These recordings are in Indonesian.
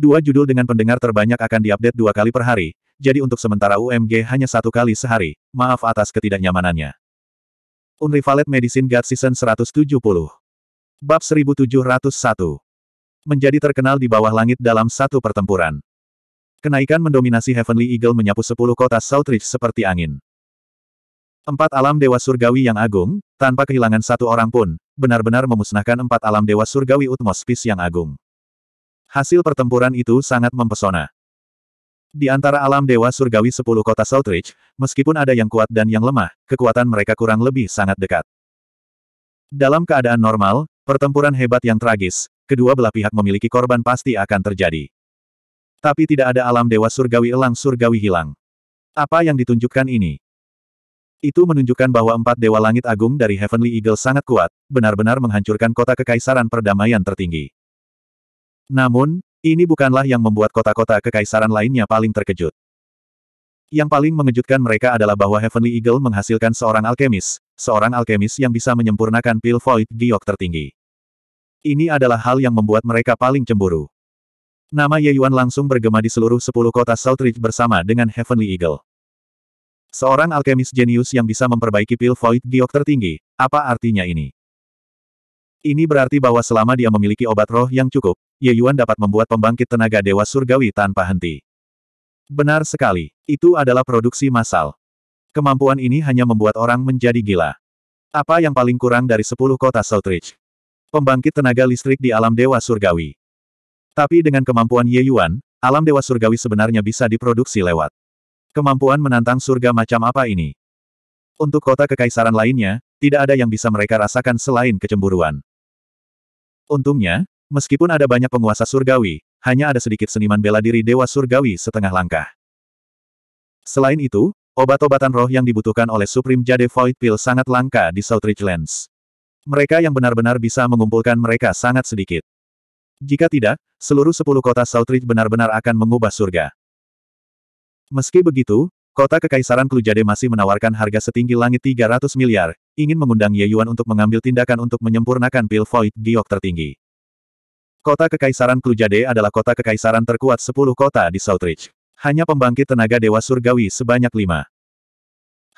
Dua judul dengan pendengar terbanyak akan diupdate dua kali per hari, jadi untuk sementara UMG hanya satu kali sehari, maaf atas ketidaknyamanannya. Unrivaled Medicine God Season 170 Bab 1701 Menjadi terkenal di bawah langit dalam satu pertempuran. Kenaikan mendominasi Heavenly Eagle menyapu sepuluh kota Southridge seperti angin. Empat alam dewa surgawi yang agung, tanpa kehilangan satu orang pun, benar-benar memusnahkan empat alam dewa surgawi Utmospis yang agung. Hasil pertempuran itu sangat mempesona. Di antara alam dewa surgawi sepuluh kota Southridge, meskipun ada yang kuat dan yang lemah, kekuatan mereka kurang lebih sangat dekat. Dalam keadaan normal, pertempuran hebat yang tragis, kedua belah pihak memiliki korban pasti akan terjadi. Tapi tidak ada alam dewa surgawi elang surgawi hilang. Apa yang ditunjukkan ini? Itu menunjukkan bahwa empat dewa langit agung dari Heavenly Eagle sangat kuat, benar-benar menghancurkan kota kekaisaran perdamaian tertinggi. Namun, ini bukanlah yang membuat kota-kota kekaisaran lainnya paling terkejut. Yang paling mengejutkan mereka adalah bahwa Heavenly Eagle menghasilkan seorang alkemis, seorang alkemis yang bisa menyempurnakan pil void giok tertinggi. Ini adalah hal yang membuat mereka paling cemburu. Nama Ye Yuan langsung bergema di seluruh sepuluh kota Southridge bersama dengan Heavenly Eagle. Seorang alkemis jenius yang bisa memperbaiki pil void giok tertinggi, apa artinya ini? Ini berarti bahwa selama dia memiliki obat roh yang cukup, Ye Yuan dapat membuat pembangkit tenaga dewa surgawi tanpa henti. Benar sekali, itu adalah produksi massal. Kemampuan ini hanya membuat orang menjadi gila. Apa yang paling kurang dari sepuluh kota Southridge? Pembangkit tenaga listrik di alam dewa surgawi. Tapi dengan kemampuan Ye Yuan, alam dewa surgawi sebenarnya bisa diproduksi lewat. Kemampuan menantang surga macam apa ini? Untuk kota kekaisaran lainnya, tidak ada yang bisa mereka rasakan selain kecemburuan. Untungnya, meskipun ada banyak penguasa surgawi, hanya ada sedikit seniman bela diri dewa surgawi setengah langkah. Selain itu, obat-obatan roh yang dibutuhkan oleh Supreme Jade Void Pill sangat langka di Ridge Lands. Mereka yang benar-benar bisa mengumpulkan mereka sangat sedikit. Jika tidak, seluruh sepuluh kota Southridge benar-benar akan mengubah surga. Meski begitu, Kota Kekaisaran Klujade masih menawarkan harga setinggi langit 300 miliar, ingin mengundang Ye Yuan untuk mengambil tindakan untuk menyempurnakan pil void giok tertinggi. Kota Kekaisaran Klujade adalah kota kekaisaran terkuat 10 kota di Southridge. Hanya pembangkit tenaga Dewa Surgawi sebanyak lima.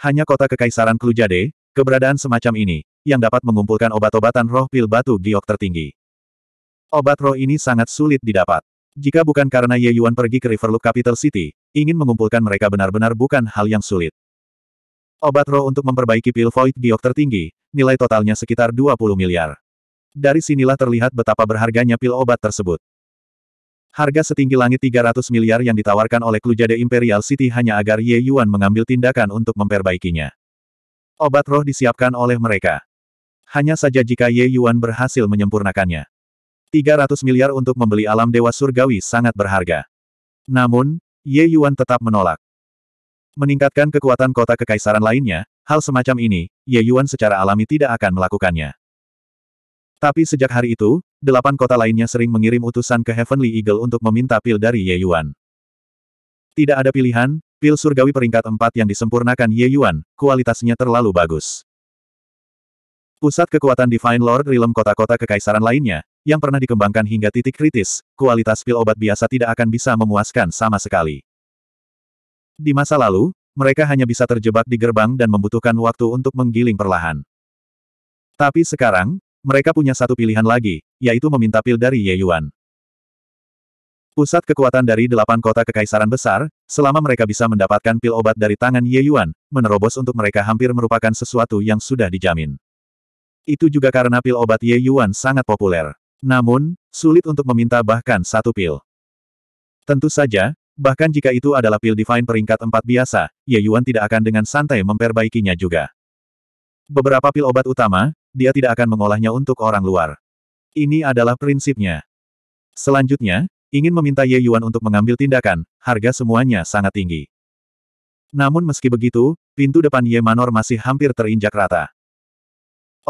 Hanya kota Kekaisaran Klujade, keberadaan semacam ini, yang dapat mengumpulkan obat-obatan roh pil batu giok tertinggi. Obat roh ini sangat sulit didapat. Jika bukan karena Ye Yuan pergi ke Riverloop Capital City, ingin mengumpulkan mereka benar-benar bukan hal yang sulit. Obat roh untuk memperbaiki pil void giok tertinggi, nilai totalnya sekitar 20 miliar. Dari sinilah terlihat betapa berharganya pil obat tersebut. Harga setinggi langit 300 miliar yang ditawarkan oleh Klujade Imperial City hanya agar Ye Yuan mengambil tindakan untuk memperbaikinya. Obat roh disiapkan oleh mereka. Hanya saja jika Ye Yuan berhasil menyempurnakannya. 300 miliar untuk membeli alam dewa surgawi sangat berharga. Namun, Ye Yuan tetap menolak. Meningkatkan kekuatan kota kekaisaran lainnya, hal semacam ini, Ye Yuan secara alami tidak akan melakukannya. Tapi sejak hari itu, delapan kota lainnya sering mengirim utusan ke Heavenly Eagle untuk meminta pil dari Ye Yuan. Tidak ada pilihan, pil surgawi peringkat empat yang disempurnakan Ye Yuan, kualitasnya terlalu bagus. Pusat kekuatan Divine Lord Realm kota-kota kekaisaran lainnya, yang pernah dikembangkan hingga titik kritis, kualitas pil obat biasa tidak akan bisa memuaskan sama sekali. Di masa lalu, mereka hanya bisa terjebak di gerbang dan membutuhkan waktu untuk menggiling perlahan. Tapi sekarang, mereka punya satu pilihan lagi, yaitu meminta pil dari Ye Yuan. Pusat kekuatan dari delapan kota kekaisaran besar, selama mereka bisa mendapatkan pil obat dari tangan Ye Yuan, menerobos untuk mereka hampir merupakan sesuatu yang sudah dijamin. Itu juga karena pil obat Ye Yuan sangat populer. Namun, sulit untuk meminta bahkan satu pil. Tentu saja, bahkan jika itu adalah pil divine peringkat 4 biasa, Ye ya Yuan tidak akan dengan santai memperbaikinya juga. Beberapa pil obat utama, dia tidak akan mengolahnya untuk orang luar. Ini adalah prinsipnya. Selanjutnya, ingin meminta Ye Yuan untuk mengambil tindakan, harga semuanya sangat tinggi. Namun meski begitu, pintu depan Ye Manor masih hampir terinjak rata.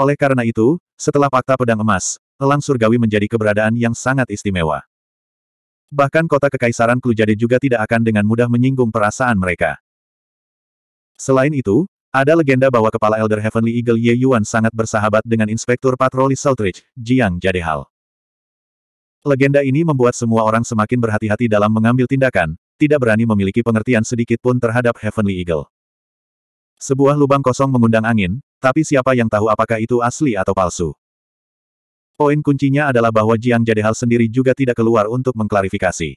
Oleh karena itu, setelah fakta pedang emas, elang surgawi menjadi keberadaan yang sangat istimewa. Bahkan kota kekaisaran Klujade juga tidak akan dengan mudah menyinggung perasaan mereka. Selain itu, ada legenda bahwa kepala Elder Heavenly Eagle Ye Yuan sangat bersahabat dengan Inspektur Patroli Saltridge, Jiang Jadehal. Legenda ini membuat semua orang semakin berhati-hati dalam mengambil tindakan, tidak berani memiliki pengertian sedikit pun terhadap Heavenly Eagle. Sebuah lubang kosong mengundang angin, tapi siapa yang tahu apakah itu asli atau palsu? Poin kuncinya adalah bahwa Jiang Jadehal sendiri juga tidak keluar untuk mengklarifikasi.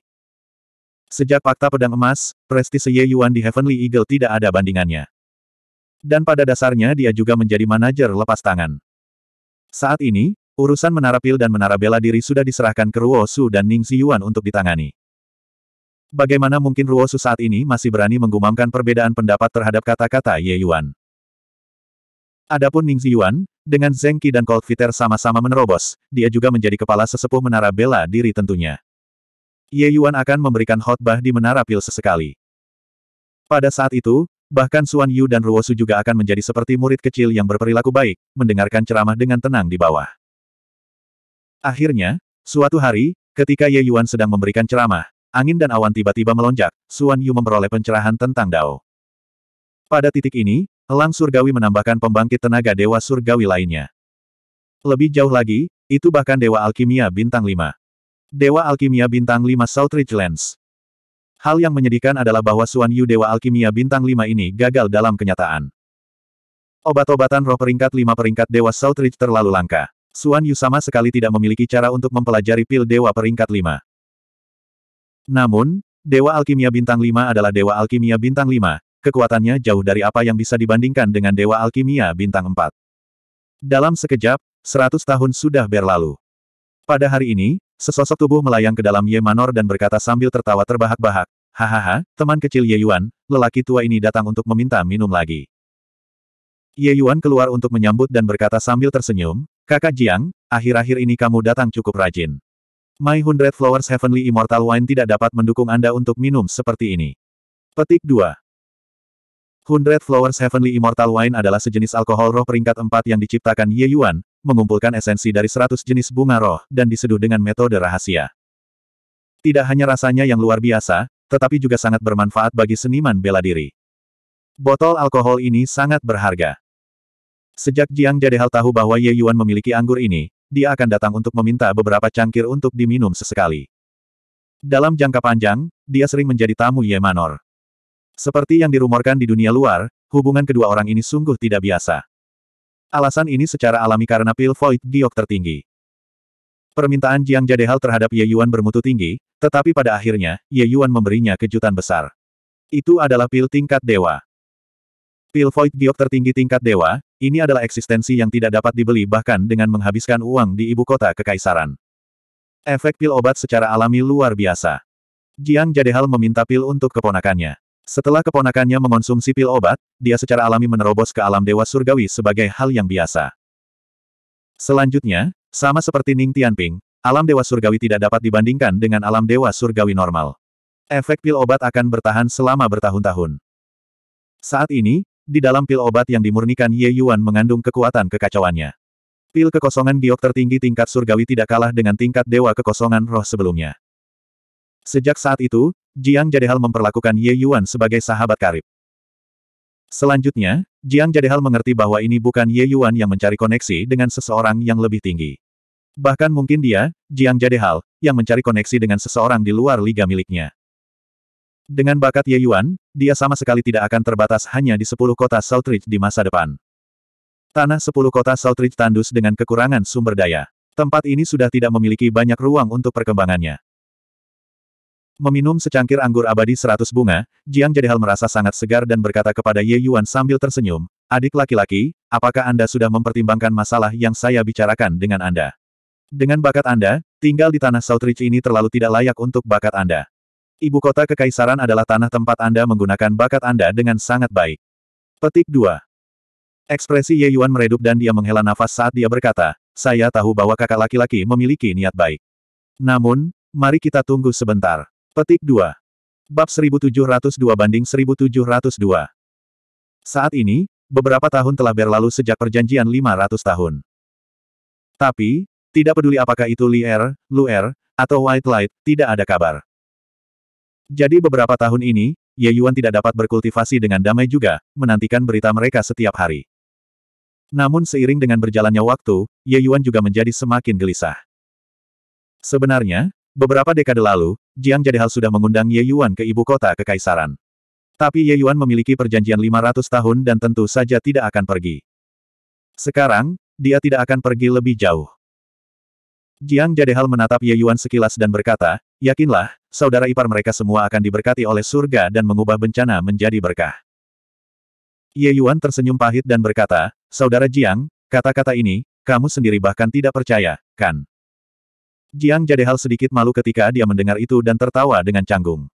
Sejak fakta pedang emas, prestise Ye Yuan di Heavenly Eagle tidak ada bandingannya. Dan pada dasarnya dia juga menjadi manajer lepas tangan. Saat ini, urusan menara pil dan menara bela diri sudah diserahkan ke Su dan Ning Yuan untuk ditangani. Bagaimana mungkin Su saat ini masih berani menggumamkan perbedaan pendapat terhadap kata-kata Ye Yuan? Adapun Ning Ziyuan, dengan Zeng Qi dan Cold Fighter sama-sama menerobos, dia juga menjadi kepala sesepuh menara bela diri tentunya. Ye Yuan akan memberikan khotbah di menara pil sesekali. Pada saat itu, bahkan Suan Yu dan Ruosu juga akan menjadi seperti murid kecil yang berperilaku baik, mendengarkan ceramah dengan tenang di bawah. Akhirnya, suatu hari, ketika Ye Yuan sedang memberikan ceramah, angin dan awan tiba-tiba melonjak, Suan Yu memperoleh pencerahan tentang Dao. Pada titik ini, Elang surgawi menambahkan pembangkit tenaga dewa surgawi lainnya. Lebih jauh lagi, itu bahkan dewa alkimia bintang 5. Dewa alkimia bintang 5 Southridge Lens. Hal yang menyedihkan adalah bahwa Suan Yu Dewa Alkimia Bintang 5 ini gagal dalam kenyataan. Obat-obatan roh peringkat 5 peringkat Dewa Southridge terlalu langka. Suan Yu sama sekali tidak memiliki cara untuk mempelajari pil Dewa peringkat 5. Namun, Dewa Alkimia Bintang 5 adalah Dewa Alkimia Bintang 5, kekuatannya jauh dari apa yang bisa dibandingkan dengan Dewa Alkimia Bintang 4. Dalam sekejap, seratus tahun sudah berlalu. Pada hari ini, sesosok tubuh melayang ke dalam Ye Manor dan berkata sambil tertawa terbahak-bahak, Hahaha, teman kecil Ye Yuan, lelaki tua ini datang untuk meminta minum lagi. Ye Yuan keluar untuk menyambut dan berkata sambil tersenyum, Kakak Jiang, akhir-akhir ini kamu datang cukup rajin. My Hundred Flowers Heavenly Immortal Wine tidak dapat mendukung Anda untuk minum seperti ini. Petik 2. Hundred Flowers Heavenly Immortal Wine adalah sejenis alkohol roh peringkat 4 yang diciptakan Ye Yuan, mengumpulkan esensi dari 100 jenis bunga roh, dan diseduh dengan metode rahasia. Tidak hanya rasanya yang luar biasa, tetapi juga sangat bermanfaat bagi seniman bela diri. Botol alkohol ini sangat berharga. Sejak Jiang Jadehal tahu bahwa Ye Yuan memiliki anggur ini, dia akan datang untuk meminta beberapa cangkir untuk diminum sesekali. Dalam jangka panjang, dia sering menjadi tamu Ye Manor. Seperti yang dirumorkan di dunia luar, hubungan kedua orang ini sungguh tidak biasa. Alasan ini secara alami karena pil void giok tertinggi. Permintaan Jiang Jadehal terhadap Ye Yuan bermutu tinggi, tetapi pada akhirnya, Ye Yuan memberinya kejutan besar. Itu adalah pil tingkat dewa. Pil void giok tertinggi tingkat dewa, ini adalah eksistensi yang tidak dapat dibeli bahkan dengan menghabiskan uang di ibu kota kekaisaran. Efek pil obat secara alami luar biasa. Jiang Jadehal meminta pil untuk keponakannya. Setelah keponakannya mengonsumsi pil obat, dia secara alami menerobos ke alam dewa surgawi sebagai hal yang biasa. Selanjutnya, sama seperti Ning Tianping, alam dewa surgawi tidak dapat dibandingkan dengan alam dewa surgawi normal. Efek pil obat akan bertahan selama bertahun-tahun. Saat ini, di dalam pil obat yang dimurnikan Ye Yuan mengandung kekuatan kekacauannya. Pil kekosongan giok tertinggi tingkat surgawi tidak kalah dengan tingkat dewa kekosongan roh sebelumnya. Sejak saat itu, Jiang Jadehal memperlakukan Ye Yuan sebagai sahabat karib. Selanjutnya, Jiang Jadehal mengerti bahwa ini bukan Ye Yuan yang mencari koneksi dengan seseorang yang lebih tinggi. Bahkan mungkin dia, Jiang Jadehal, yang mencari koneksi dengan seseorang di luar liga miliknya. Dengan bakat Ye Yuan, dia sama sekali tidak akan terbatas hanya di sepuluh kota Saltridge di masa depan. Tanah sepuluh kota Saltridge tandus dengan kekurangan sumber daya. Tempat ini sudah tidak memiliki banyak ruang untuk perkembangannya. Meminum secangkir anggur abadi seratus bunga, Jiang Jadehal merasa sangat segar dan berkata kepada Ye Yuan sambil tersenyum, Adik laki-laki, apakah Anda sudah mempertimbangkan masalah yang saya bicarakan dengan Anda? Dengan bakat Anda, tinggal di tanah Southridge ini terlalu tidak layak untuk bakat Anda. Ibu kota kekaisaran adalah tanah tempat Anda menggunakan bakat Anda dengan sangat baik. Petik 2. Ekspresi Ye Yuan meredup dan dia menghela nafas saat dia berkata, saya tahu bahwa kakak laki-laki memiliki niat baik. Namun, mari kita tunggu sebentar. Petik 2. Bab 1702 banding 1702. Saat ini, beberapa tahun telah berlalu sejak perjanjian 500 tahun. Tapi, tidak peduli apakah itu Lier, Luer, atau White Light, tidak ada kabar. Jadi beberapa tahun ini, Ye Yuan tidak dapat berkultivasi dengan damai juga, menantikan berita mereka setiap hari. Namun seiring dengan berjalannya waktu, Ye Yuan juga menjadi semakin gelisah. Sebenarnya, Beberapa dekade lalu, Jiang Jadehal sudah mengundang Ye Yuan ke ibu kota kekaisaran. Tapi Ye Yuan memiliki perjanjian 500 tahun dan tentu saja tidak akan pergi. Sekarang, dia tidak akan pergi lebih jauh. Jiang Jadehal menatap Ye Yuan sekilas dan berkata, Yakinlah, saudara ipar mereka semua akan diberkati oleh surga dan mengubah bencana menjadi berkah. Ye Yuan tersenyum pahit dan berkata, Saudara Jiang, kata-kata ini, kamu sendiri bahkan tidak percaya, kan? Jiang Jadehal sedikit malu ketika dia mendengar itu dan tertawa dengan canggung.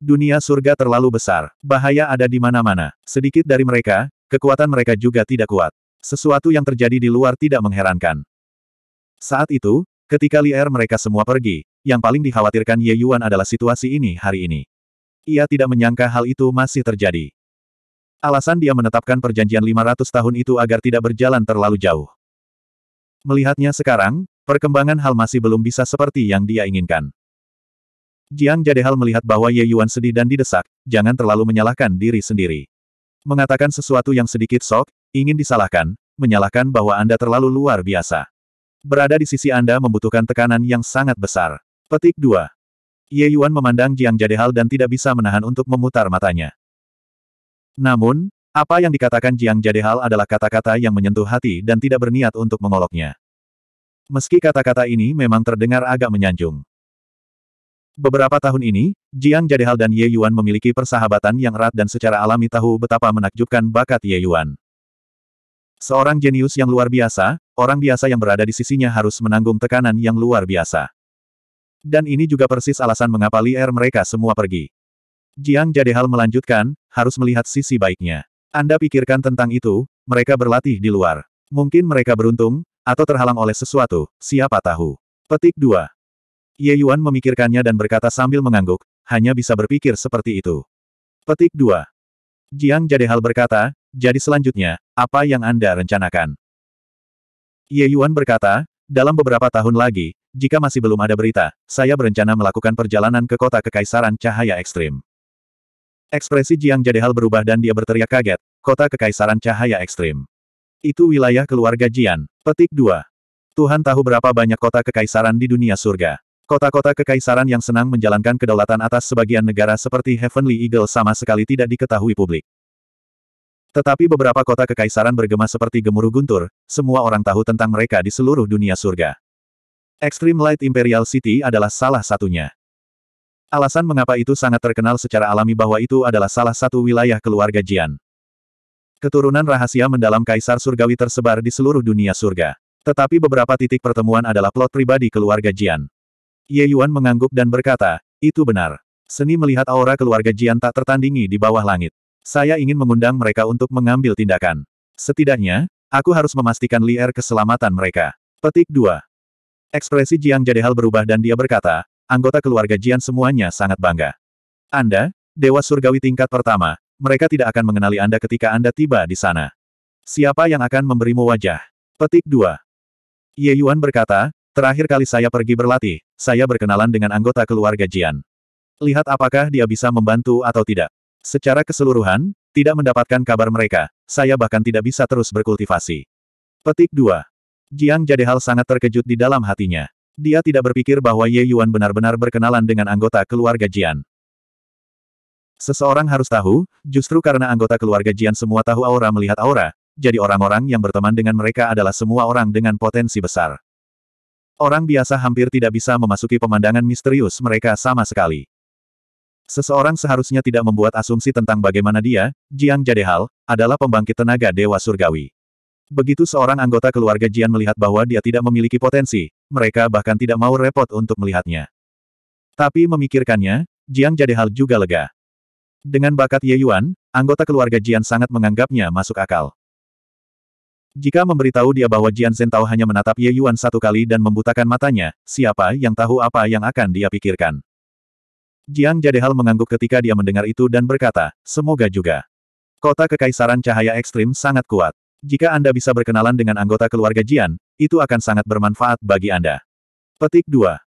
Dunia surga terlalu besar, bahaya ada di mana-mana. Sedikit dari mereka, kekuatan mereka juga tidak kuat. Sesuatu yang terjadi di luar tidak mengherankan. Saat itu, ketika liar mereka semua pergi, yang paling dikhawatirkan Ye Yuan adalah situasi ini hari ini. Ia tidak menyangka hal itu masih terjadi. Alasan dia menetapkan perjanjian 500 tahun itu agar tidak berjalan terlalu jauh. Melihatnya sekarang, Perkembangan hal masih belum bisa seperti yang dia inginkan. Jiang Jadehal melihat bahwa Ye Yuan sedih dan didesak, jangan terlalu menyalahkan diri sendiri. Mengatakan sesuatu yang sedikit sok, ingin disalahkan, menyalahkan bahwa Anda terlalu luar biasa. Berada di sisi Anda membutuhkan tekanan yang sangat besar. Petik 2. Ye Yuan memandang Jiang Jadehal dan tidak bisa menahan untuk memutar matanya. Namun, apa yang dikatakan Jiang Jadehal adalah kata-kata yang menyentuh hati dan tidak berniat untuk mengoloknya meski kata-kata ini memang terdengar agak menyanjung. Beberapa tahun ini, Jiang Jadehal dan Ye Yuan memiliki persahabatan yang erat dan secara alami tahu betapa menakjubkan bakat Ye Yuan. Seorang jenius yang luar biasa, orang biasa yang berada di sisinya harus menanggung tekanan yang luar biasa. Dan ini juga persis alasan mengapa liar er mereka semua pergi. Jiang Jadehal melanjutkan, harus melihat sisi baiknya. Anda pikirkan tentang itu, mereka berlatih di luar. Mungkin mereka beruntung, atau terhalang oleh sesuatu, siapa tahu. Petik 2. Ye Yuan memikirkannya dan berkata sambil mengangguk, hanya bisa berpikir seperti itu. Petik 2. Jiang Jadehal berkata, jadi selanjutnya, apa yang Anda rencanakan? Ye Yuan berkata, dalam beberapa tahun lagi, jika masih belum ada berita, saya berencana melakukan perjalanan ke kota Kekaisaran Cahaya Ekstrim. Ekspresi Jiang Jadehal berubah dan dia berteriak kaget, kota Kekaisaran Cahaya Ekstrim. Itu wilayah keluarga Jian. Petik 2. Tuhan tahu berapa banyak kota kekaisaran di dunia surga. Kota-kota kekaisaran yang senang menjalankan kedaulatan atas sebagian negara seperti Heavenly Eagle sama sekali tidak diketahui publik. Tetapi beberapa kota kekaisaran bergema seperti gemuruh guntur, semua orang tahu tentang mereka di seluruh dunia surga. Extreme Light Imperial City adalah salah satunya. Alasan mengapa itu sangat terkenal secara alami bahwa itu adalah salah satu wilayah keluarga Jian. Keturunan rahasia mendalam kaisar surgawi tersebar di seluruh dunia surga. Tetapi beberapa titik pertemuan adalah plot pribadi keluarga Jian. Ye Yuan mengangguk dan berkata, itu benar. Seni melihat aura keluarga Jian tak tertandingi di bawah langit. Saya ingin mengundang mereka untuk mengambil tindakan. Setidaknya, aku harus memastikan liar keselamatan mereka. Petik 2. Ekspresi Jiang Jadehal berubah dan dia berkata, anggota keluarga Jian semuanya sangat bangga. Anda, Dewa Surgawi tingkat pertama, mereka tidak akan mengenali Anda ketika Anda tiba di sana. Siapa yang akan memberimu wajah? Petik 2. Ye Yuan berkata, terakhir kali saya pergi berlatih, saya berkenalan dengan anggota keluarga Jian. Lihat apakah dia bisa membantu atau tidak. Secara keseluruhan, tidak mendapatkan kabar mereka, saya bahkan tidak bisa terus berkultivasi. Petik 2. Jiang Jadehal sangat terkejut di dalam hatinya. Dia tidak berpikir bahwa Ye Yuan benar-benar berkenalan dengan anggota keluarga Jian. Seseorang harus tahu, justru karena anggota keluarga Jian semua tahu aura melihat aura, jadi orang-orang yang berteman dengan mereka adalah semua orang dengan potensi besar. Orang biasa hampir tidak bisa memasuki pemandangan misterius mereka sama sekali. Seseorang seharusnya tidak membuat asumsi tentang bagaimana dia, Jiang Jadehal, adalah pembangkit tenaga Dewa Surgawi. Begitu seorang anggota keluarga Jian melihat bahwa dia tidak memiliki potensi, mereka bahkan tidak mau repot untuk melihatnya. Tapi memikirkannya, Jiang Jadehal juga lega. Dengan bakat Ye Yuan, anggota keluarga Jian sangat menganggapnya masuk akal. Jika memberitahu dia bahwa Jian Zentao hanya menatap Ye Yuan satu kali dan membutakan matanya, siapa yang tahu apa yang akan dia pikirkan. Jiang Jadehal mengangguk ketika dia mendengar itu dan berkata, semoga juga. Kota Kekaisaran Cahaya Ekstrim sangat kuat. Jika Anda bisa berkenalan dengan anggota keluarga Jian, itu akan sangat bermanfaat bagi Anda. Petik 2.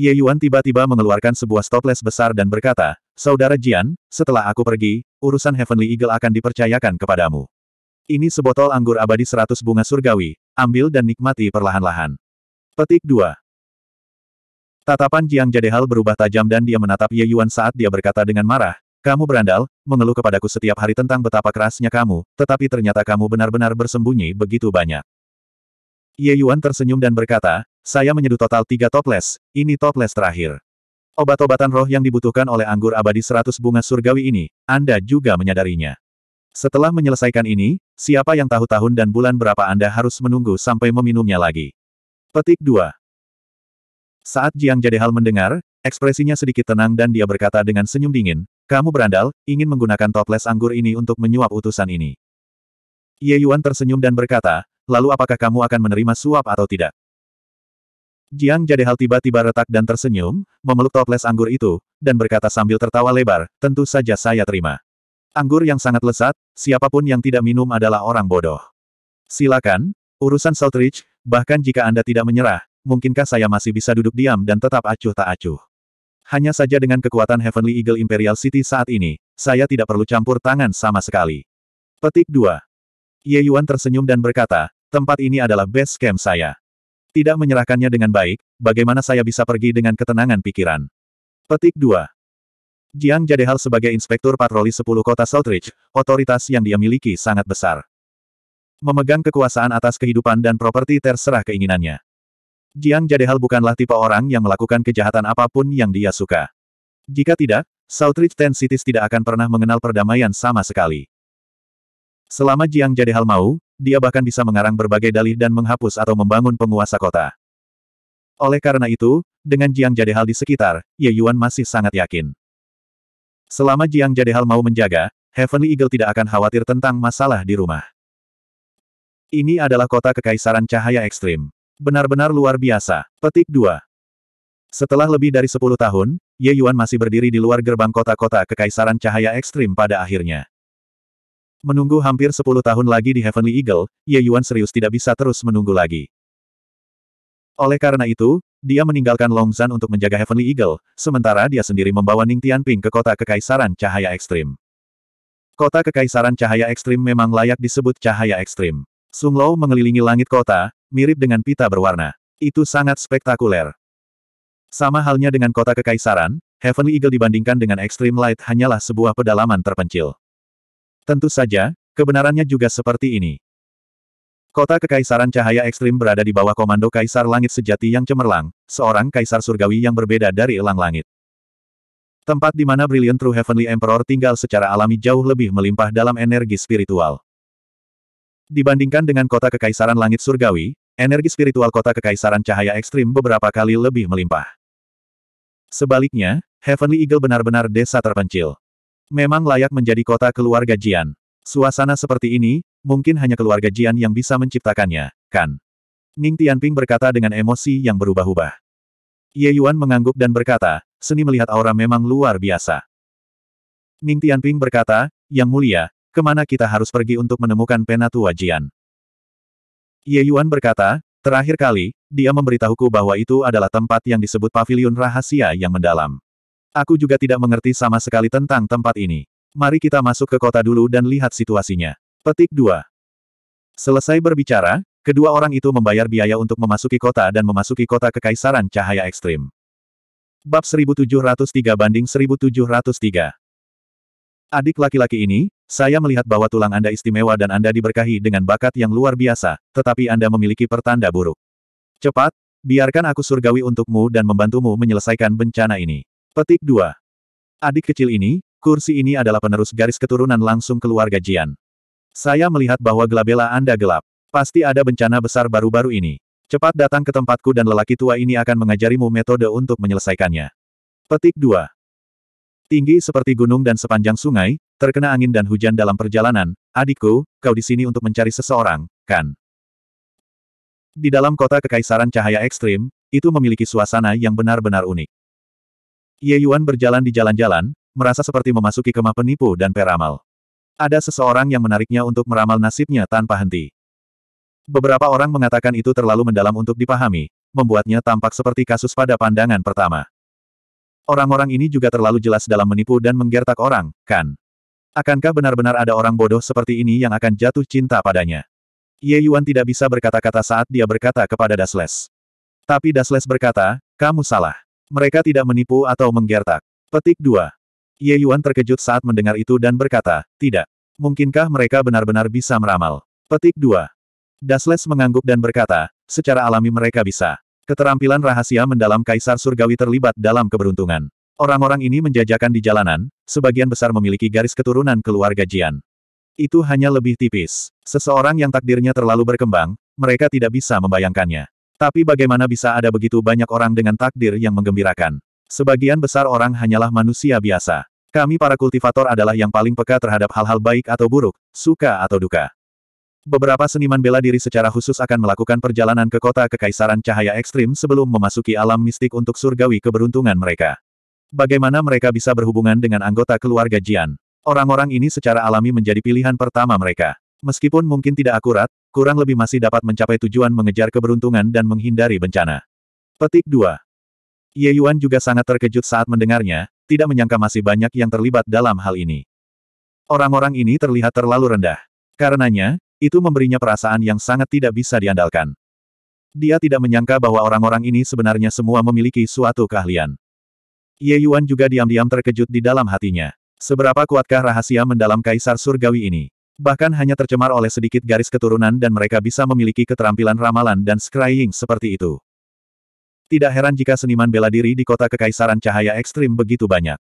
Ye Yuan tiba-tiba mengeluarkan sebuah stoples besar dan berkata, Saudara Jian, setelah aku pergi, urusan Heavenly Eagle akan dipercayakan kepadamu. Ini sebotol anggur abadi seratus bunga surgawi, ambil dan nikmati perlahan-lahan. Petik 2. Tatapan Jiang Jadehal berubah tajam dan dia menatap Ye Yuan saat dia berkata dengan marah, kamu berandal, mengeluh kepadaku setiap hari tentang betapa kerasnya kamu, tetapi ternyata kamu benar-benar bersembunyi begitu banyak. Ye Yuan tersenyum dan berkata, saya menyeduh total tiga toples, ini toples terakhir. Obat-obatan roh yang dibutuhkan oleh anggur abadi seratus bunga surgawi ini, Anda juga menyadarinya. Setelah menyelesaikan ini, siapa yang tahu tahun dan bulan berapa Anda harus menunggu sampai meminumnya lagi. Petik 2. Saat Jiang Jadehal mendengar, ekspresinya sedikit tenang dan dia berkata dengan senyum dingin, kamu berandal, ingin menggunakan toples anggur ini untuk menyuap utusan ini. Ye Yuan tersenyum dan berkata, lalu apakah kamu akan menerima suap atau tidak? Jiang Jadehal tiba-tiba retak dan tersenyum, memeluk toples anggur itu, dan berkata sambil tertawa lebar, tentu saja saya terima. Anggur yang sangat lesat, siapapun yang tidak minum adalah orang bodoh. Silakan, urusan Saltridge. bahkan jika Anda tidak menyerah, mungkinkah saya masih bisa duduk diam dan tetap acuh tak acuh. Hanya saja dengan kekuatan Heavenly Eagle Imperial City saat ini, saya tidak perlu campur tangan sama sekali. Petik 2. Ye Yuan tersenyum dan berkata, tempat ini adalah base camp saya. Tidak menyerahkannya dengan baik, bagaimana saya bisa pergi dengan ketenangan pikiran? Petik 2. Jiang Jadehal sebagai inspektur patroli 10 kota Saltridge, otoritas yang dia miliki sangat besar. Memegang kekuasaan atas kehidupan dan properti terserah keinginannya. Jiang Jadehal bukanlah tipe orang yang melakukan kejahatan apapun yang dia suka. Jika tidak, Saltridge Ten Cities tidak akan pernah mengenal perdamaian sama sekali. Selama Jiang Jadehal mau, dia bahkan bisa mengarang berbagai dalih dan menghapus atau membangun penguasa kota. Oleh karena itu, dengan Jiang Jadehal di sekitar, Ye Yuan masih sangat yakin. Selama Jiang Jadehal mau menjaga, Heavenly Eagle tidak akan khawatir tentang masalah di rumah. Ini adalah kota kekaisaran cahaya ekstrim. Benar-benar luar biasa. Petik 2. Setelah lebih dari 10 tahun, Ye Yuan masih berdiri di luar gerbang kota-kota kekaisaran cahaya ekstrim pada akhirnya. Menunggu hampir sepuluh tahun lagi di Heavenly Eagle, Ye Yuan serius tidak bisa terus menunggu lagi. Oleh karena itu, dia meninggalkan Longzhan untuk menjaga Heavenly Eagle, sementara dia sendiri membawa Ning Tianping ke kota Kekaisaran Cahaya Ekstrim. Kota Kekaisaran Cahaya Ekstrim memang layak disebut Cahaya Ekstrim. Sung Lo mengelilingi langit kota, mirip dengan pita berwarna. Itu sangat spektakuler. Sama halnya dengan kota Kekaisaran, Heavenly Eagle dibandingkan dengan Extreme Light hanyalah sebuah pedalaman terpencil. Tentu saja, kebenarannya juga seperti ini. Kota Kekaisaran Cahaya Ekstrim berada di bawah komando Kaisar Langit Sejati yang cemerlang, seorang Kaisar Surgawi yang berbeda dari Elang Langit. Tempat di mana Brilliant True Heavenly Emperor tinggal secara alami jauh lebih melimpah dalam energi spiritual. Dibandingkan dengan kota Kekaisaran Langit Surgawi, energi spiritual kota Kekaisaran Cahaya Ekstrim beberapa kali lebih melimpah. Sebaliknya, Heavenly Eagle benar-benar desa terpencil. Memang layak menjadi kota keluarga Jian. Suasana seperti ini, mungkin hanya keluarga Jian yang bisa menciptakannya, kan? Ning Tianping berkata dengan emosi yang berubah-ubah. Ye Yuan mengangguk dan berkata, seni melihat aura memang luar biasa. Ning Tianping berkata, Yang mulia, kemana kita harus pergi untuk menemukan penatua Jian? Ye Yuan berkata, terakhir kali, dia memberitahuku bahwa itu adalah tempat yang disebut pavilion rahasia yang mendalam. Aku juga tidak mengerti sama sekali tentang tempat ini. Mari kita masuk ke kota dulu dan lihat situasinya. Petik 2. Selesai berbicara, kedua orang itu membayar biaya untuk memasuki kota dan memasuki kota kekaisaran cahaya ekstrim. Bab 1703 banding 1703 Adik laki-laki ini, saya melihat bahwa tulang Anda istimewa dan Anda diberkahi dengan bakat yang luar biasa, tetapi Anda memiliki pertanda buruk. Cepat, biarkan aku surgawi untukmu dan membantumu menyelesaikan bencana ini. Petik 2. Adik kecil ini, kursi ini adalah penerus garis keturunan langsung keluarga Jian. Saya melihat bahwa gelabela Anda gelap. Pasti ada bencana besar baru-baru ini. Cepat datang ke tempatku dan lelaki tua ini akan mengajarimu metode untuk menyelesaikannya. Petik 2. Tinggi seperti gunung dan sepanjang sungai, terkena angin dan hujan dalam perjalanan, adikku, kau di sini untuk mencari seseorang, kan? Di dalam kota kekaisaran cahaya ekstrim, itu memiliki suasana yang benar-benar unik. Ye Yuan berjalan di jalan-jalan, merasa seperti memasuki kemah penipu dan peramal. Ada seseorang yang menariknya untuk meramal nasibnya tanpa henti. Beberapa orang mengatakan itu terlalu mendalam untuk dipahami, membuatnya tampak seperti kasus pada pandangan pertama. Orang-orang ini juga terlalu jelas dalam menipu dan menggertak orang, kan? Akankah benar-benar ada orang bodoh seperti ini yang akan jatuh cinta padanya? Ye Yuan tidak bisa berkata-kata saat dia berkata kepada Dasles. Tapi Dasles berkata, kamu salah. Mereka tidak menipu atau menggertak. Petik 2. Ye Yuan terkejut saat mendengar itu dan berkata, tidak. Mungkinkah mereka benar-benar bisa meramal? Petik 2. Dasles mengangguk dan berkata, secara alami mereka bisa. Keterampilan rahasia mendalam Kaisar Surgawi terlibat dalam keberuntungan. Orang-orang ini menjajakan di jalanan, sebagian besar memiliki garis keturunan keluarga Jian. Itu hanya lebih tipis. Seseorang yang takdirnya terlalu berkembang, mereka tidak bisa membayangkannya. Tapi bagaimana bisa ada begitu banyak orang dengan takdir yang menggembirakan? Sebagian besar orang hanyalah manusia biasa. Kami para kultivator adalah yang paling peka terhadap hal-hal baik atau buruk, suka atau duka. Beberapa seniman bela diri secara khusus akan melakukan perjalanan ke kota kekaisaran cahaya ekstrim sebelum memasuki alam mistik untuk surgawi keberuntungan mereka. Bagaimana mereka bisa berhubungan dengan anggota keluarga Jian? Orang-orang ini secara alami menjadi pilihan pertama mereka. Meskipun mungkin tidak akurat, kurang lebih masih dapat mencapai tujuan mengejar keberuntungan dan menghindari bencana. Petik 2. Ye Yuan juga sangat terkejut saat mendengarnya, tidak menyangka masih banyak yang terlibat dalam hal ini. Orang-orang ini terlihat terlalu rendah. Karenanya, itu memberinya perasaan yang sangat tidak bisa diandalkan. Dia tidak menyangka bahwa orang-orang ini sebenarnya semua memiliki suatu keahlian. Ye Yuan juga diam-diam terkejut di dalam hatinya. Seberapa kuatkah rahasia mendalam kaisar surgawi ini? bahkan hanya tercemar oleh sedikit garis keturunan dan mereka bisa memiliki keterampilan ramalan dan scrying seperti itu. Tidak heran jika seniman bela diri di kota kekaisaran cahaya ekstrim begitu banyak.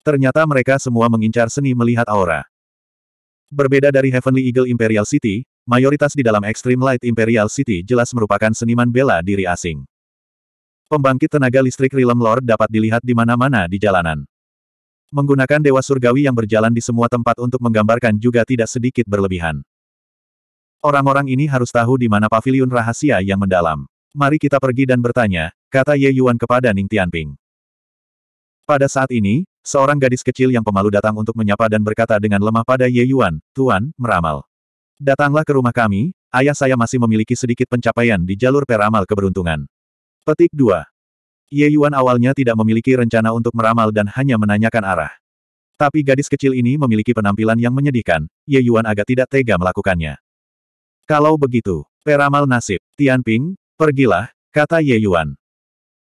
Ternyata mereka semua mengincar seni melihat aura. Berbeda dari Heavenly Eagle Imperial City, mayoritas di dalam Extreme Light Imperial City jelas merupakan seniman bela diri asing. Pembangkit tenaga listrik Realm Lord dapat dilihat di mana-mana di jalanan. Menggunakan dewa surgawi yang berjalan di semua tempat untuk menggambarkan juga tidak sedikit berlebihan. Orang-orang ini harus tahu di mana pavilion rahasia yang mendalam. Mari kita pergi dan bertanya, kata Ye Yuan kepada Ning Tianping. Pada saat ini, seorang gadis kecil yang pemalu datang untuk menyapa dan berkata dengan lemah pada Ye Yuan, Tuan, meramal. Datanglah ke rumah kami, ayah saya masih memiliki sedikit pencapaian di jalur peramal keberuntungan. Petik 2. Ye Yuan awalnya tidak memiliki rencana untuk meramal dan hanya menanyakan arah. Tapi gadis kecil ini memiliki penampilan yang menyedihkan, Ye Yuan agak tidak tega melakukannya. Kalau begitu, peramal nasib, Tianping, pergilah, kata Ye Yuan.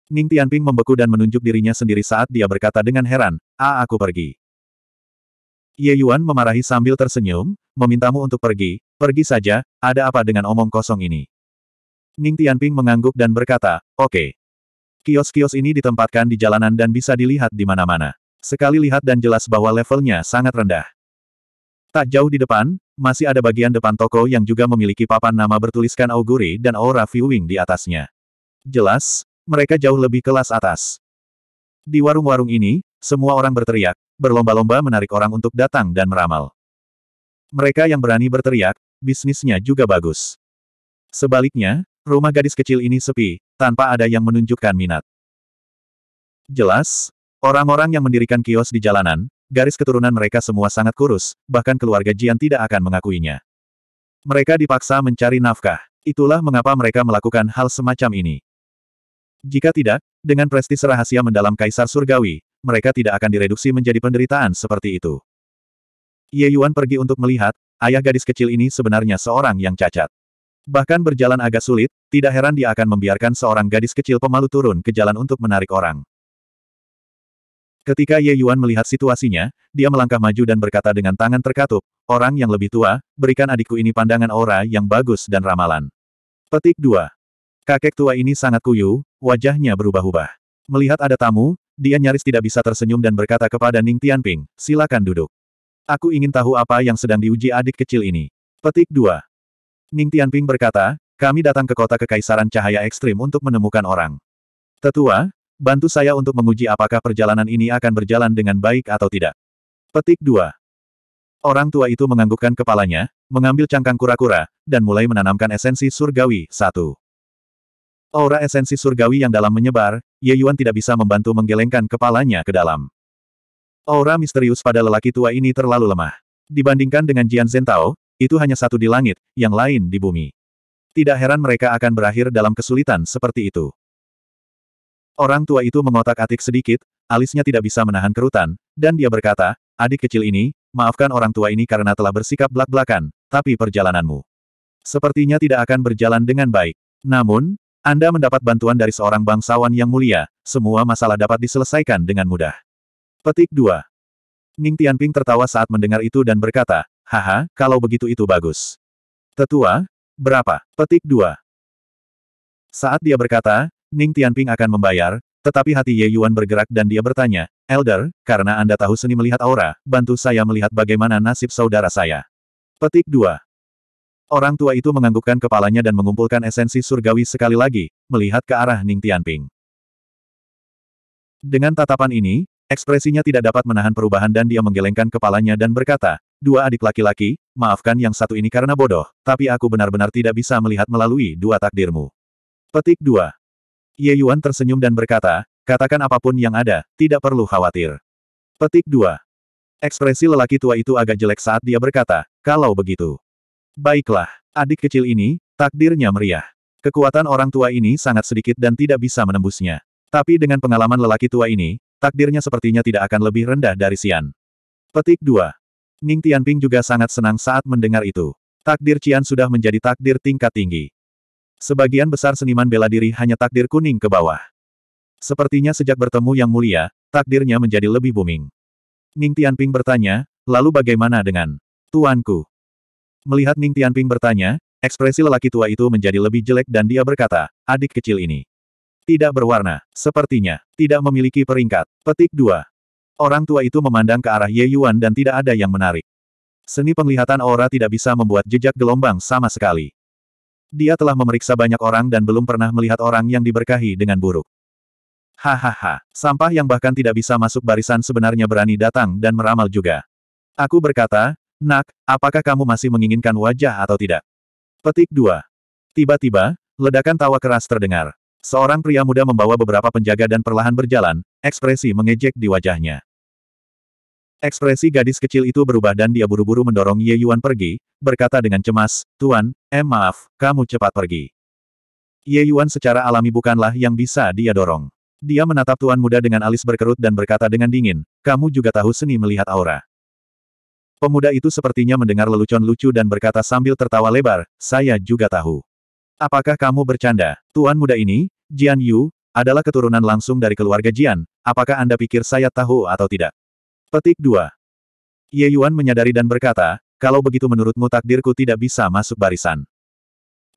Ning Tianping membeku dan menunjuk dirinya sendiri saat dia berkata dengan heran, A aku pergi. Ye Yuan memarahi sambil tersenyum, memintamu untuk pergi, pergi saja, ada apa dengan omong kosong ini? Ning Tianping mengangguk dan berkata, oke. Okay. Kios-kios ini ditempatkan di jalanan dan bisa dilihat di mana-mana. Sekali lihat dan jelas bahwa levelnya sangat rendah. Tak jauh di depan, masih ada bagian depan toko yang juga memiliki papan nama bertuliskan Auguri dan Aura Viewing di atasnya. Jelas, mereka jauh lebih kelas atas. Di warung-warung ini, semua orang berteriak, berlomba-lomba menarik orang untuk datang dan meramal. Mereka yang berani berteriak, bisnisnya juga bagus. Sebaliknya, rumah gadis kecil ini sepi, tanpa ada yang menunjukkan minat. Jelas, orang-orang yang mendirikan kios di jalanan, garis keturunan mereka semua sangat kurus, bahkan keluarga Jian tidak akan mengakuinya. Mereka dipaksa mencari nafkah. Itulah mengapa mereka melakukan hal semacam ini. Jika tidak, dengan prestis rahasia mendalam Kaisar Surgawi, mereka tidak akan direduksi menjadi penderitaan seperti itu. Ye Yuan pergi untuk melihat, ayah gadis kecil ini sebenarnya seorang yang cacat. Bahkan berjalan agak sulit, tidak heran dia akan membiarkan seorang gadis kecil pemalu turun ke jalan untuk menarik orang. Ketika Ye Yuan melihat situasinya, dia melangkah maju dan berkata dengan tangan terkatup, Orang yang lebih tua, berikan adikku ini pandangan aura yang bagus dan ramalan. Petik 2. Kakek tua ini sangat kuyu, wajahnya berubah-ubah. Melihat ada tamu, dia nyaris tidak bisa tersenyum dan berkata kepada Ning Tianping, silakan duduk. Aku ingin tahu apa yang sedang diuji adik kecil ini. Petik 2. Ning Tianping berkata, kami datang ke kota Kekaisaran Cahaya Ekstrim untuk menemukan orang. Tetua, bantu saya untuk menguji apakah perjalanan ini akan berjalan dengan baik atau tidak. Petik 2. Orang tua itu menganggukkan kepalanya, mengambil cangkang kura-kura, dan mulai menanamkan esensi surgawi, satu. Aura esensi surgawi yang dalam menyebar, Ye Yuan tidak bisa membantu menggelengkan kepalanya ke dalam. Aura misterius pada lelaki tua ini terlalu lemah. Dibandingkan dengan Jian Zentao, itu hanya satu di langit, yang lain di bumi. Tidak heran mereka akan berakhir dalam kesulitan seperti itu. Orang tua itu mengotak-atik sedikit, alisnya tidak bisa menahan kerutan, dan dia berkata, adik kecil ini, maafkan orang tua ini karena telah bersikap belak-belakan, tapi perjalananmu. Sepertinya tidak akan berjalan dengan baik. Namun, Anda mendapat bantuan dari seorang bangsawan yang mulia, semua masalah dapat diselesaikan dengan mudah. Petik 2. Ning Tianping tertawa saat mendengar itu dan berkata, Haha, kalau begitu itu bagus. Tetua, berapa? Petik 2. Saat dia berkata, Ning Tianping akan membayar, tetapi hati Ye Yuan bergerak dan dia bertanya, Elder, karena Anda tahu seni melihat aura, bantu saya melihat bagaimana nasib saudara saya. Petik 2. Orang tua itu menganggukkan kepalanya dan mengumpulkan esensi surgawi sekali lagi, melihat ke arah Ning Tianping. Dengan tatapan ini, ekspresinya tidak dapat menahan perubahan dan dia menggelengkan kepalanya dan berkata, Dua adik laki-laki, maafkan yang satu ini karena bodoh, tapi aku benar-benar tidak bisa melihat melalui dua takdirmu. Petik 2. Ye Yuan tersenyum dan berkata, katakan apapun yang ada, tidak perlu khawatir. Petik 2. Ekspresi lelaki tua itu agak jelek saat dia berkata, kalau begitu. Baiklah, adik kecil ini, takdirnya meriah. Kekuatan orang tua ini sangat sedikit dan tidak bisa menembusnya. Tapi dengan pengalaman lelaki tua ini, takdirnya sepertinya tidak akan lebih rendah dari Sian. Petik 2. Ning Tianping juga sangat senang saat mendengar itu. Takdir Cian sudah menjadi takdir tingkat tinggi. Sebagian besar seniman bela diri hanya takdir kuning ke bawah. Sepertinya sejak bertemu Yang Mulia, takdirnya menjadi lebih booming. Ning Tianping bertanya, lalu bagaimana dengan Tuanku? Melihat Ning Tianping bertanya, ekspresi lelaki tua itu menjadi lebih jelek dan dia berkata, adik kecil ini. Tidak berwarna, sepertinya, tidak memiliki peringkat. Petik 2. Orang tua itu memandang ke arah Ye Yuan dan tidak ada yang menarik. Seni penglihatan aura tidak bisa membuat jejak gelombang sama sekali. Dia telah memeriksa banyak orang dan belum pernah melihat orang yang diberkahi dengan buruk. Hahaha, sampah yang bahkan tidak bisa masuk barisan sebenarnya berani datang dan meramal juga. Aku berkata, Nak, apakah kamu masih menginginkan wajah atau tidak? Petik 2. Tiba-tiba, ledakan tawa keras terdengar. Seorang pria muda membawa beberapa penjaga dan perlahan berjalan, ekspresi mengejek di wajahnya. Ekspresi gadis kecil itu berubah dan dia buru-buru mendorong Ye Yuan pergi, berkata dengan cemas, Tuan, em maaf, kamu cepat pergi. Ye Yuan secara alami bukanlah yang bisa dia dorong. Dia menatap Tuan muda dengan alis berkerut dan berkata dengan dingin, kamu juga tahu seni melihat aura. Pemuda itu sepertinya mendengar lelucon lucu dan berkata sambil tertawa lebar, saya juga tahu. Apakah kamu bercanda? Tuan muda ini, Jian Yu, adalah keturunan langsung dari keluarga Jian, apakah Anda pikir saya tahu atau tidak? Petik 2. Ye Yuan menyadari dan berkata, kalau begitu menurutmu takdirku tidak bisa masuk barisan.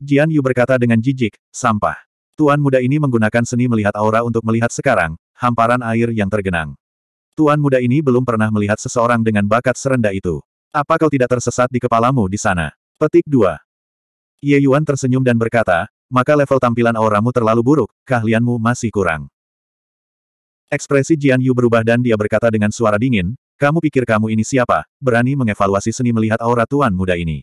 Jian Yu berkata dengan jijik, sampah. Tuan muda ini menggunakan seni melihat aura untuk melihat sekarang, hamparan air yang tergenang. Tuan muda ini belum pernah melihat seseorang dengan bakat serendah itu. Apa kau tidak tersesat di kepalamu di sana? Petik 2. Ye Yuan tersenyum dan berkata, maka level tampilan auramu terlalu buruk, keahlianmu masih kurang. Ekspresi Jian Yu berubah dan dia berkata dengan suara dingin, kamu pikir kamu ini siapa, berani mengevaluasi seni melihat aura tuan muda ini.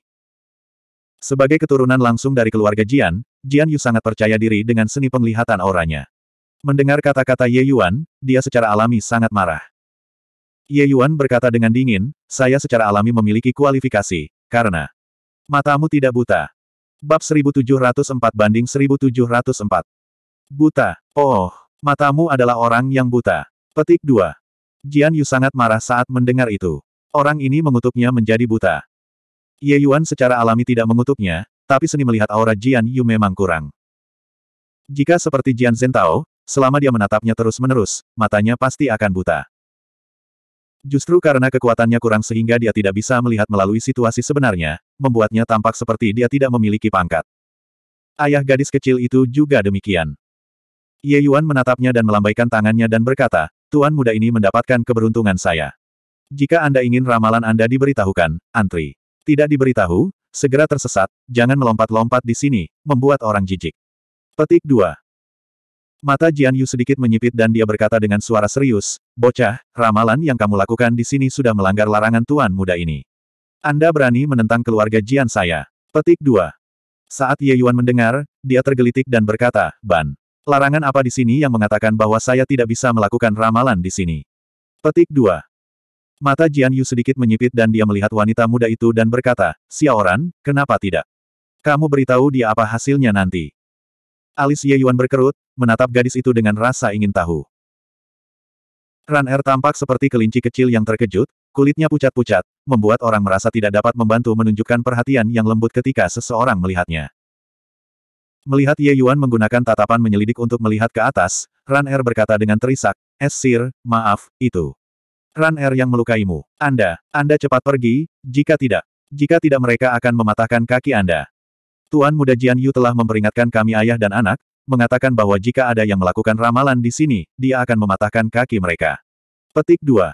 Sebagai keturunan langsung dari keluarga Jian, Jian Yu sangat percaya diri dengan seni penglihatan auranya. Mendengar kata-kata Ye Yuan, dia secara alami sangat marah. Ye Yuan berkata dengan dingin, saya secara alami memiliki kualifikasi, karena matamu tidak buta. Bab 1704 banding 1704. Buta, oh. Matamu adalah orang yang buta. Petik 2. Jian Yu sangat marah saat mendengar itu. Orang ini mengutuknya menjadi buta. Ye Yuan secara alami tidak mengutuknya, tapi seni melihat aura Jian Yu memang kurang. Jika seperti Jian Zentao, selama dia menatapnya terus-menerus, matanya pasti akan buta. Justru karena kekuatannya kurang sehingga dia tidak bisa melihat melalui situasi sebenarnya, membuatnya tampak seperti dia tidak memiliki pangkat. Ayah gadis kecil itu juga demikian. Ye Yuan menatapnya dan melambaikan tangannya dan berkata, Tuan muda ini mendapatkan keberuntungan saya. Jika Anda ingin ramalan Anda diberitahukan, antri. Tidak diberitahu, segera tersesat, jangan melompat-lompat di sini, membuat orang jijik. Petik 2. Mata Jian Yu sedikit menyipit dan dia berkata dengan suara serius, Bocah, ramalan yang kamu lakukan di sini sudah melanggar larangan Tuan muda ini. Anda berani menentang keluarga Jian saya. Petik 2. Saat Ye Yuan mendengar, dia tergelitik dan berkata, Ban. Larangan apa di sini yang mengatakan bahwa saya tidak bisa melakukan ramalan di sini? Petik 2. Mata Jian Yu sedikit menyipit dan dia melihat wanita muda itu dan berkata, Xiaoran, kenapa tidak? Kamu beritahu dia apa hasilnya nanti. Alis Ye Yuan berkerut, menatap gadis itu dengan rasa ingin tahu. Ran Er tampak seperti kelinci kecil yang terkejut, kulitnya pucat-pucat, membuat orang merasa tidak dapat membantu menunjukkan perhatian yang lembut ketika seseorang melihatnya. Melihat Ye Yuan menggunakan tatapan menyelidik untuk melihat ke atas, Ran Er berkata dengan terisak, Es Sir, maaf, itu. Ran Er yang melukaimu. Anda, Anda cepat pergi, jika tidak. Jika tidak mereka akan mematahkan kaki Anda. Tuan muda Jian Yu telah memperingatkan kami ayah dan anak, mengatakan bahwa jika ada yang melakukan ramalan di sini, dia akan mematahkan kaki mereka. Petik 2.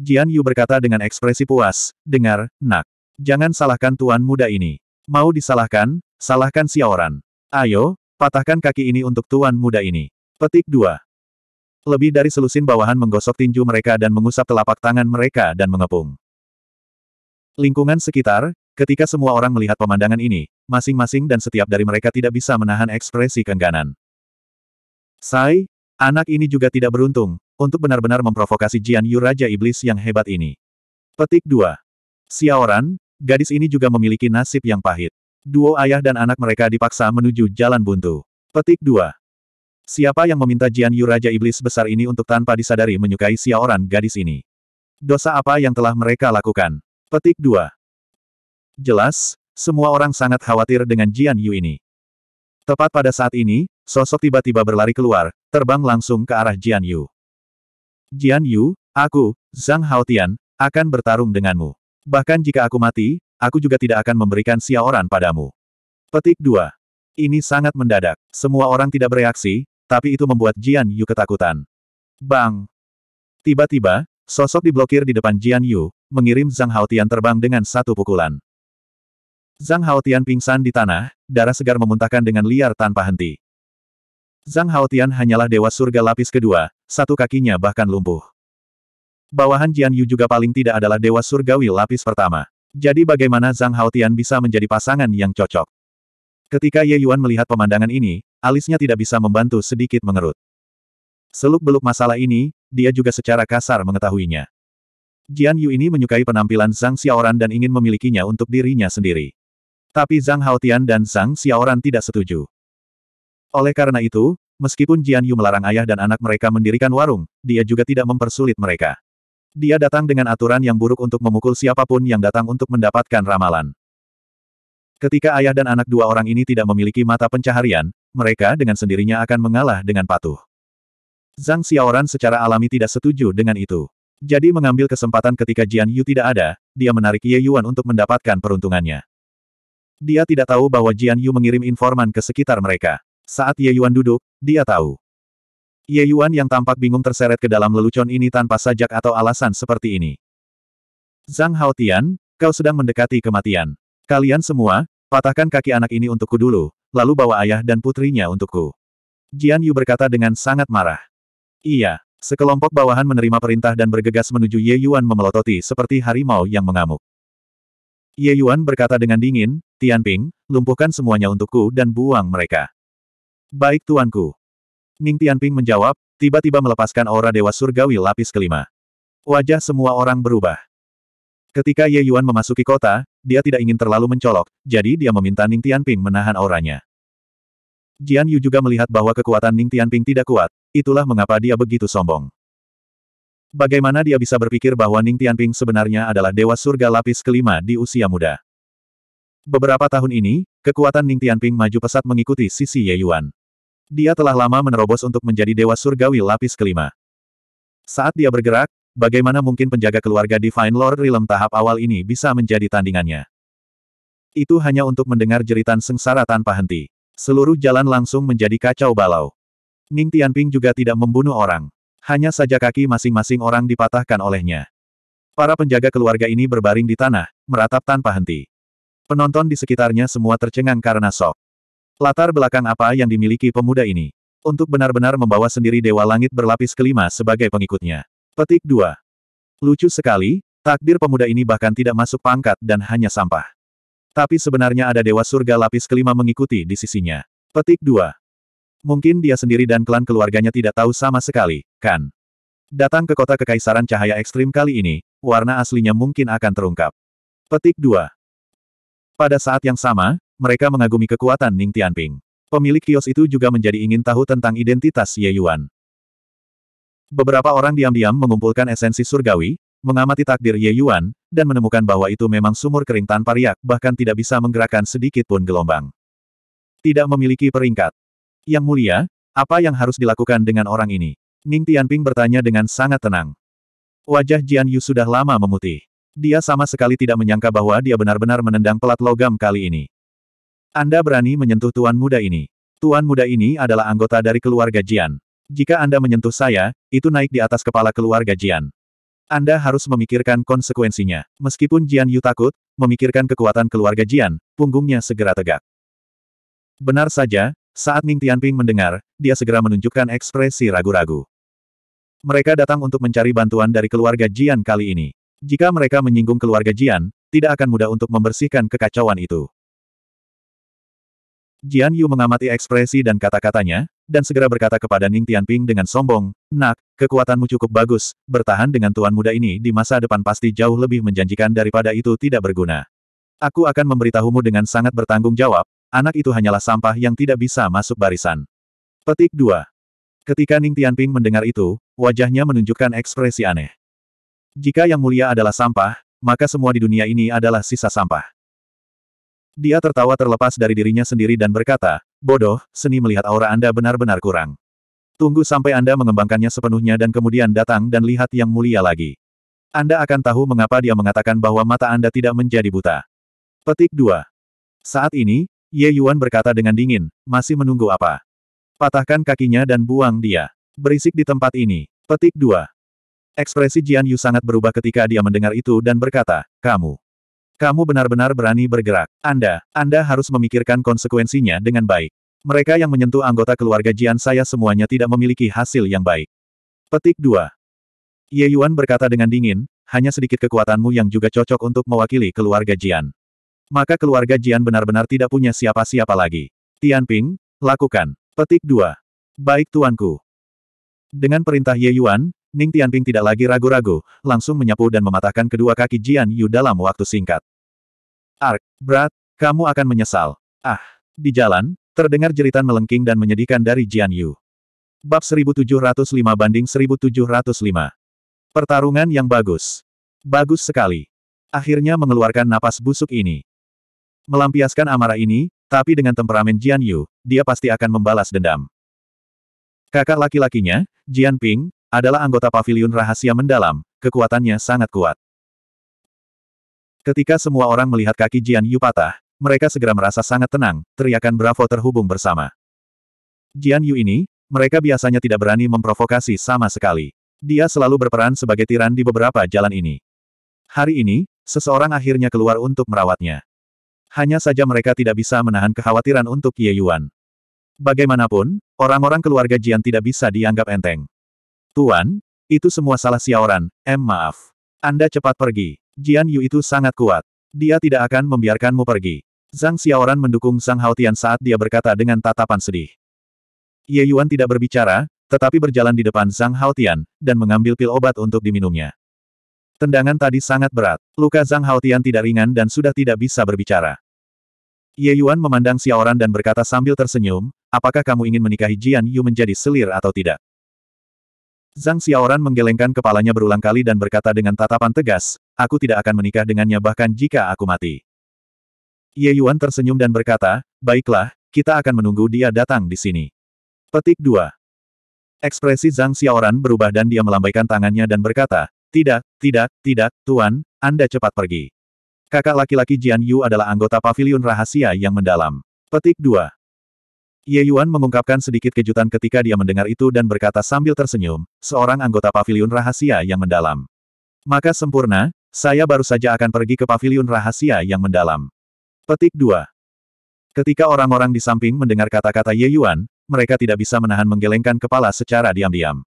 Jian Yu berkata dengan ekspresi puas, dengar, nak. Jangan salahkan tuan muda ini. Mau disalahkan, salahkan Xiaoran. Ayo, patahkan kaki ini untuk tuan muda ini. Petik 2. Lebih dari selusin bawahan menggosok tinju mereka dan mengusap telapak tangan mereka dan mengepung. Lingkungan sekitar, ketika semua orang melihat pemandangan ini, masing-masing dan setiap dari mereka tidak bisa menahan ekspresi kengganan. Sai, anak ini juga tidak beruntung, untuk benar-benar memprovokasi Jian Yu Raja Iblis yang hebat ini. Petik 2. Xiaoran, gadis ini juga memiliki nasib yang pahit. Duo ayah dan anak mereka dipaksa menuju jalan buntu. Petik 2. Siapa yang meminta Jian Yu Raja Iblis besar ini untuk tanpa disadari menyukai Xiaoran gadis ini? Dosa apa yang telah mereka lakukan? Petik 2. Jelas, semua orang sangat khawatir dengan Jian Yu ini. Tepat pada saat ini, sosok tiba-tiba berlari keluar, terbang langsung ke arah Jian Yu. Jian Yu, aku, Zhang Haotian, akan bertarung denganmu. Bahkan jika aku mati, aku juga tidak akan memberikan siaoran padamu. Petik 2. Ini sangat mendadak. Semua orang tidak bereaksi, tapi itu membuat Jian Yu ketakutan. Bang! Tiba-tiba, sosok diblokir di depan Jian Yu, mengirim Zhang Haotian terbang dengan satu pukulan. Zhang Haotian pingsan di tanah, darah segar memuntahkan dengan liar tanpa henti. Zhang Haotian hanyalah dewa surga lapis kedua, satu kakinya bahkan lumpuh. Bawahan Jian Yu juga paling tidak adalah dewa surgawi lapis pertama. Jadi bagaimana Zhang Haotian bisa menjadi pasangan yang cocok? Ketika Ye Yuan melihat pemandangan ini, alisnya tidak bisa membantu sedikit mengerut. Seluk-beluk masalah ini, dia juga secara kasar mengetahuinya. Jian Yu ini menyukai penampilan Zhang Xiaoran dan ingin memilikinya untuk dirinya sendiri. Tapi Zhang Haotian dan Zhang Xiaoran tidak setuju. Oleh karena itu, meskipun Jian Yu melarang ayah dan anak mereka mendirikan warung, dia juga tidak mempersulit mereka. Dia datang dengan aturan yang buruk untuk memukul siapapun yang datang untuk mendapatkan ramalan. Ketika ayah dan anak dua orang ini tidak memiliki mata pencaharian, mereka dengan sendirinya akan mengalah dengan patuh. Zhang Xiaoran secara alami tidak setuju dengan itu. Jadi mengambil kesempatan ketika Jian Yu tidak ada, dia menarik Ye Yuan untuk mendapatkan peruntungannya. Dia tidak tahu bahwa Jian Yu mengirim informan ke sekitar mereka. Saat Ye Yuan duduk, dia tahu. Ye Yuan yang tampak bingung terseret ke dalam lelucon ini tanpa sajak atau alasan seperti ini. Zhang Haotian, kau sedang mendekati kematian. Kalian semua, patahkan kaki anak ini untukku dulu, lalu bawa ayah dan putrinya untukku. Jian Yu berkata dengan sangat marah. Iya, sekelompok bawahan menerima perintah dan bergegas menuju Ye Yuan memelototi seperti harimau yang mengamuk. Ye Yuan berkata dengan dingin, Tian Ping, lumpuhkan semuanya untukku dan buang mereka. Baik tuanku, Ning Tianping menjawab, tiba-tiba melepaskan aura Dewa Surgawi lapis kelima. Wajah semua orang berubah. Ketika Ye Yuan memasuki kota, dia tidak ingin terlalu mencolok, jadi dia meminta Ning Tianping menahan auranya. Jian Yu juga melihat bahwa kekuatan Ning Tianping tidak kuat, itulah mengapa dia begitu sombong. Bagaimana dia bisa berpikir bahwa Ning Tianping sebenarnya adalah dewa surga lapis kelima di usia muda? Beberapa tahun ini, kekuatan Ning Tianping maju pesat mengikuti sisi Ye Yuan. Dia telah lama menerobos untuk menjadi dewa surgawi lapis kelima. Saat dia bergerak, bagaimana mungkin penjaga keluarga Divine Lord Realm tahap awal ini bisa menjadi tandingannya? Itu hanya untuk mendengar jeritan sengsara tanpa henti. Seluruh jalan langsung menjadi kacau balau. Ning Tianping juga tidak membunuh orang. Hanya saja kaki masing-masing orang dipatahkan olehnya. Para penjaga keluarga ini berbaring di tanah, meratap tanpa henti. Penonton di sekitarnya semua tercengang karena sok. Latar belakang apa yang dimiliki pemuda ini? Untuk benar-benar membawa sendiri Dewa Langit berlapis kelima sebagai pengikutnya. Petik 2. Lucu sekali, takdir pemuda ini bahkan tidak masuk pangkat dan hanya sampah. Tapi sebenarnya ada Dewa Surga lapis kelima mengikuti di sisinya. Petik 2. Mungkin dia sendiri dan klan keluarganya tidak tahu sama sekali, kan? Datang ke kota Kekaisaran Cahaya Ekstrim kali ini, warna aslinya mungkin akan terungkap. Petik 2. Pada saat yang sama, mereka mengagumi kekuatan Ning Tianping. Pemilik kios itu juga menjadi ingin tahu tentang identitas Ye Yuan. Beberapa orang diam-diam mengumpulkan esensi surgawi, mengamati takdir Ye Yuan, dan menemukan bahwa itu memang sumur kering tanpa riak, bahkan tidak bisa menggerakkan sedikit pun gelombang. Tidak memiliki peringkat. Yang mulia, apa yang harus dilakukan dengan orang ini? Ning Tianping bertanya dengan sangat tenang. Wajah Jian Yu sudah lama memutih. Dia sama sekali tidak menyangka bahwa dia benar-benar menendang pelat logam kali ini. Anda berani menyentuh tuan muda ini. Tuan muda ini adalah anggota dari keluarga Jian. Jika Anda menyentuh saya, itu naik di atas kepala keluarga Jian. Anda harus memikirkan konsekuensinya. Meskipun Jian Yu takut, memikirkan kekuatan keluarga Jian, punggungnya segera tegak. Benar saja, saat Ning Tianping mendengar, dia segera menunjukkan ekspresi ragu-ragu. Mereka datang untuk mencari bantuan dari keluarga Jian kali ini. Jika mereka menyinggung keluarga Jian, tidak akan mudah untuk membersihkan kekacauan itu. Jian Yu mengamati ekspresi dan kata-katanya, dan segera berkata kepada Ning Tianping dengan sombong, Nak, kekuatanmu cukup bagus, bertahan dengan tuan muda ini di masa depan pasti jauh lebih menjanjikan daripada itu tidak berguna. Aku akan memberitahumu dengan sangat bertanggung jawab, anak itu hanyalah sampah yang tidak bisa masuk barisan. Petik 2. Ketika Ning Tianping mendengar itu, wajahnya menunjukkan ekspresi aneh. Jika yang mulia adalah sampah, maka semua di dunia ini adalah sisa sampah. Dia tertawa terlepas dari dirinya sendiri dan berkata, bodoh, seni melihat aura Anda benar-benar kurang. Tunggu sampai Anda mengembangkannya sepenuhnya dan kemudian datang dan lihat yang mulia lagi. Anda akan tahu mengapa dia mengatakan bahwa mata Anda tidak menjadi buta. Petik 2. Saat ini, Ye Yuan berkata dengan dingin, masih menunggu apa? Patahkan kakinya dan buang dia. Berisik di tempat ini. Petik 2. Ekspresi Jian Yu sangat berubah ketika dia mendengar itu dan berkata, kamu. Kamu benar-benar berani bergerak. Anda, Anda harus memikirkan konsekuensinya dengan baik. Mereka yang menyentuh anggota keluarga Jian saya semuanya tidak memiliki hasil yang baik. Petik 2. Ye Yuan berkata dengan dingin, hanya sedikit kekuatanmu yang juga cocok untuk mewakili keluarga Jian. Maka keluarga Jian benar-benar tidak punya siapa-siapa lagi. Tianping, lakukan. Petik 2. Baik tuanku. Dengan perintah Ye Yuan, Ning Tianping tidak lagi ragu-ragu, langsung menyapu dan mematahkan kedua kaki Jian Yu dalam waktu singkat. Ark, berat, kamu akan menyesal. Ah, di jalan, terdengar jeritan melengking dan menyedihkan dari Jian Yu. Bab 1705 banding 1705. Pertarungan yang bagus. Bagus sekali. Akhirnya mengeluarkan napas busuk ini. Melampiaskan amarah ini, tapi dengan temperamen Jian Yu, dia pasti akan membalas dendam. Kakak laki-lakinya, Jian Ping, adalah anggota pavilion rahasia mendalam, kekuatannya sangat kuat. Ketika semua orang melihat kaki Jian Yu patah, mereka segera merasa sangat tenang, teriakan bravo terhubung bersama. Jian Yu ini, mereka biasanya tidak berani memprovokasi sama sekali. Dia selalu berperan sebagai tiran di beberapa jalan ini. Hari ini, seseorang akhirnya keluar untuk merawatnya. Hanya saja mereka tidak bisa menahan kekhawatiran untuk Ye Yuan. Bagaimanapun, orang-orang keluarga Jian tidak bisa dianggap enteng. Tuan, itu semua salah Xiaoran, M maaf. Anda cepat pergi. Jian Yu itu sangat kuat. Dia tidak akan membiarkanmu pergi. Zhang Xiaoran mendukung Zhang Haotian saat dia berkata dengan tatapan sedih. Ye Yuan tidak berbicara, tetapi berjalan di depan Zhang Haotian, dan mengambil pil obat untuk diminumnya. Tendangan tadi sangat berat. Luka Zhang Haotian tidak ringan dan sudah tidak bisa berbicara. Ye Yuan memandang Xiaoran dan berkata sambil tersenyum, apakah kamu ingin menikahi Jian Yu menjadi selir atau tidak? Zhang Xiaoran menggelengkan kepalanya berulang kali dan berkata dengan tatapan tegas, aku tidak akan menikah dengannya bahkan jika aku mati. Ye Yuan tersenyum dan berkata, baiklah, kita akan menunggu dia datang di sini. Petik 2. Ekspresi Zhang Xiaoran berubah dan dia melambaikan tangannya dan berkata, tidak, tidak, tidak, Tuan, Anda cepat pergi. Kakak laki-laki Jian Yu adalah anggota pavilion rahasia yang mendalam. Petik 2. Ye Yuan mengungkapkan sedikit kejutan ketika dia mendengar itu dan berkata sambil tersenyum, seorang anggota pavilion rahasia yang mendalam. Maka sempurna, saya baru saja akan pergi ke pavilion rahasia yang mendalam. Petik 2. Ketika orang-orang di samping mendengar kata-kata Ye Yuan, mereka tidak bisa menahan menggelengkan kepala secara diam-diam.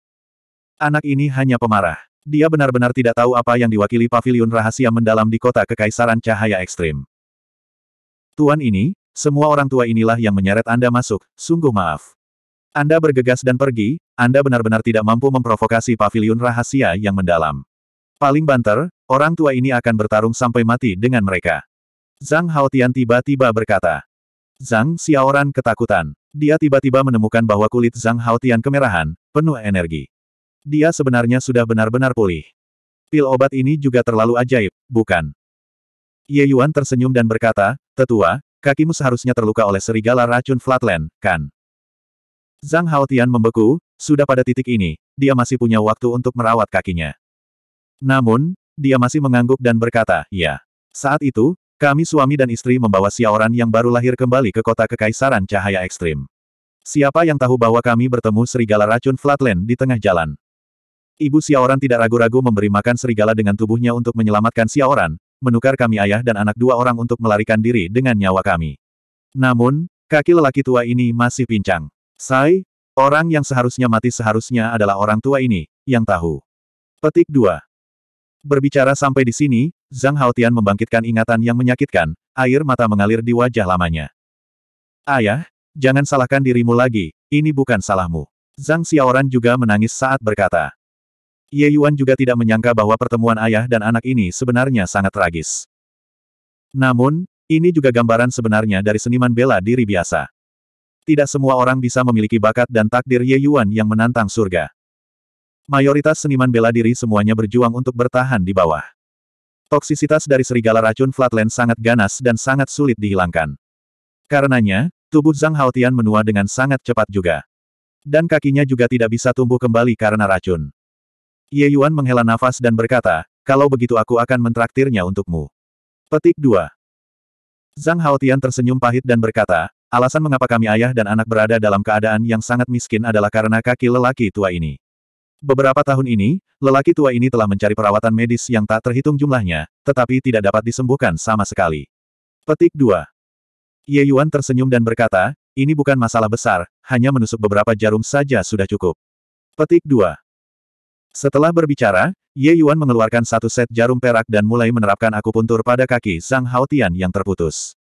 Anak ini hanya pemarah. Dia benar-benar tidak tahu apa yang diwakili pavilion rahasia mendalam di kota Kekaisaran Cahaya Ekstrim. Tuan ini, semua orang tua inilah yang menyeret Anda masuk, sungguh maaf. Anda bergegas dan pergi, Anda benar-benar tidak mampu memprovokasi pavilion rahasia yang mendalam. Paling banter, orang tua ini akan bertarung sampai mati dengan mereka. Zhang Haotian tiba-tiba berkata. Zhang Xiaoran ketakutan. Dia tiba-tiba menemukan bahwa kulit Zhang Haotian kemerahan, penuh energi. Dia sebenarnya sudah benar-benar pulih. Pil obat ini juga terlalu ajaib, bukan? Ye Yuan tersenyum dan berkata, Tetua, Kakimu seharusnya terluka oleh serigala racun Flatland, kan? Zhang Haotian membeku, sudah pada titik ini, dia masih punya waktu untuk merawat kakinya. Namun, dia masih mengangguk dan berkata, ya. Saat itu, kami suami dan istri membawa Siaoran yang baru lahir kembali ke kota Kekaisaran Cahaya Ekstrim. Siapa yang tahu bahwa kami bertemu serigala racun Flatland di tengah jalan? Ibu Siaoran tidak ragu-ragu memberi makan serigala dengan tubuhnya untuk menyelamatkan Siaoran menukar kami ayah dan anak dua orang untuk melarikan diri dengan nyawa kami. Namun, kaki lelaki tua ini masih pincang. Sai, orang yang seharusnya mati seharusnya adalah orang tua ini, yang tahu. Petik 2. Berbicara sampai di sini, Zhang Haotian membangkitkan ingatan yang menyakitkan, air mata mengalir di wajah lamanya. Ayah, jangan salahkan dirimu lagi, ini bukan salahmu. Zhang Xiaoran juga menangis saat berkata. Ye Yuan juga tidak menyangka bahwa pertemuan ayah dan anak ini sebenarnya sangat tragis. Namun, ini juga gambaran sebenarnya dari seniman bela diri biasa. Tidak semua orang bisa memiliki bakat dan takdir Ye Yuan yang menantang surga. Mayoritas seniman bela diri semuanya berjuang untuk bertahan di bawah. Toksisitas dari serigala racun Flatland sangat ganas dan sangat sulit dihilangkan. Karenanya, tubuh Zhang Haotian menua dengan sangat cepat juga. Dan kakinya juga tidak bisa tumbuh kembali karena racun. Ye Yuan menghela nafas dan berkata, kalau begitu aku akan mentraktirnya untukmu. Petik 2. Zhang Haotian tersenyum pahit dan berkata, alasan mengapa kami ayah dan anak berada dalam keadaan yang sangat miskin adalah karena kaki lelaki tua ini. Beberapa tahun ini, lelaki tua ini telah mencari perawatan medis yang tak terhitung jumlahnya, tetapi tidak dapat disembuhkan sama sekali. Petik 2. Ye Yuan tersenyum dan berkata, ini bukan masalah besar, hanya menusuk beberapa jarum saja sudah cukup. Petik 2. Setelah berbicara, Ye Yuan mengeluarkan satu set jarum perak dan mulai menerapkan akupuntur pada kaki Zhang Haotian yang terputus.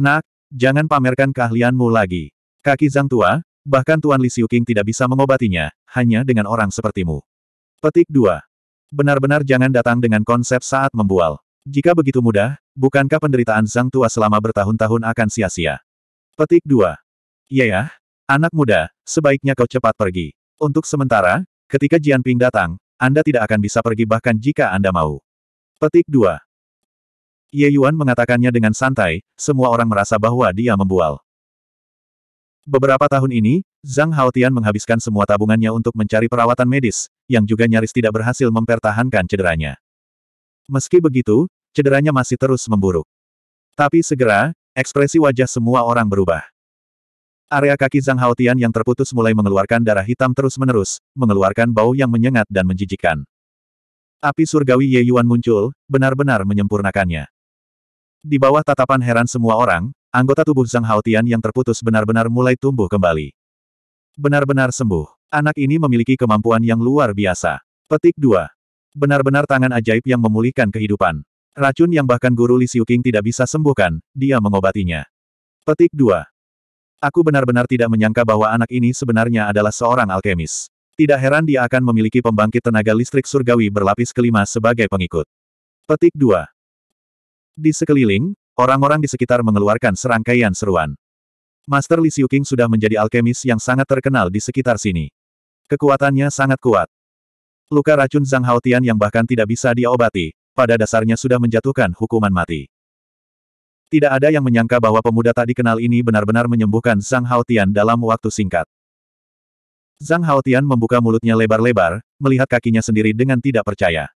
Nak, jangan pamerkan keahlianmu lagi. Kaki Zhang tua, bahkan Tuan Li Xiuqing tidak bisa mengobatinya, hanya dengan orang sepertimu. Petik 2. Benar-benar jangan datang dengan konsep saat membual. Jika begitu mudah, bukankah penderitaan Zhang Tua selama bertahun-tahun akan sia-sia? Petik 2. Iya ya, anak muda, sebaiknya kau cepat pergi. Untuk sementara, Ketika Jian Ping datang, Anda tidak akan bisa pergi bahkan jika Anda mau. Petik 2. Ye Yuan mengatakannya dengan santai, semua orang merasa bahwa dia membual. Beberapa tahun ini, Zhang Haotian menghabiskan semua tabungannya untuk mencari perawatan medis, yang juga nyaris tidak berhasil mempertahankan cederanya. Meski begitu, cederanya masih terus memburuk. Tapi segera, ekspresi wajah semua orang berubah. Area kaki Zhang Haotian yang terputus mulai mengeluarkan darah hitam terus-menerus, mengeluarkan bau yang menyengat dan menjijikkan. Api surgawi Ye Yuan muncul, benar-benar menyempurnakannya. Di bawah tatapan heran semua orang, anggota tubuh Zhang Haotian yang terputus benar-benar mulai tumbuh kembali. Benar-benar sembuh. Anak ini memiliki kemampuan yang luar biasa. Petik 2. Benar-benar tangan ajaib yang memulihkan kehidupan. Racun yang bahkan guru Li Xiuqing tidak bisa sembuhkan, dia mengobatinya. Petik 2. Aku benar-benar tidak menyangka bahwa anak ini sebenarnya adalah seorang alkemis. Tidak heran dia akan memiliki pembangkit tenaga listrik surgawi berlapis kelima sebagai pengikut. Petik 2. Di sekeliling, orang-orang di sekitar mengeluarkan serangkaian seruan. Master Li Xiuqing sudah menjadi alkemis yang sangat terkenal di sekitar sini. Kekuatannya sangat kuat. Luka racun Zhang Haotian yang bahkan tidak bisa dia pada dasarnya sudah menjatuhkan hukuman mati. Tidak ada yang menyangka bahwa pemuda tak dikenal ini benar-benar menyembuhkan Zhang Haotian dalam waktu singkat. Zhang Haotian membuka mulutnya lebar-lebar, melihat kakinya sendiri dengan tidak percaya.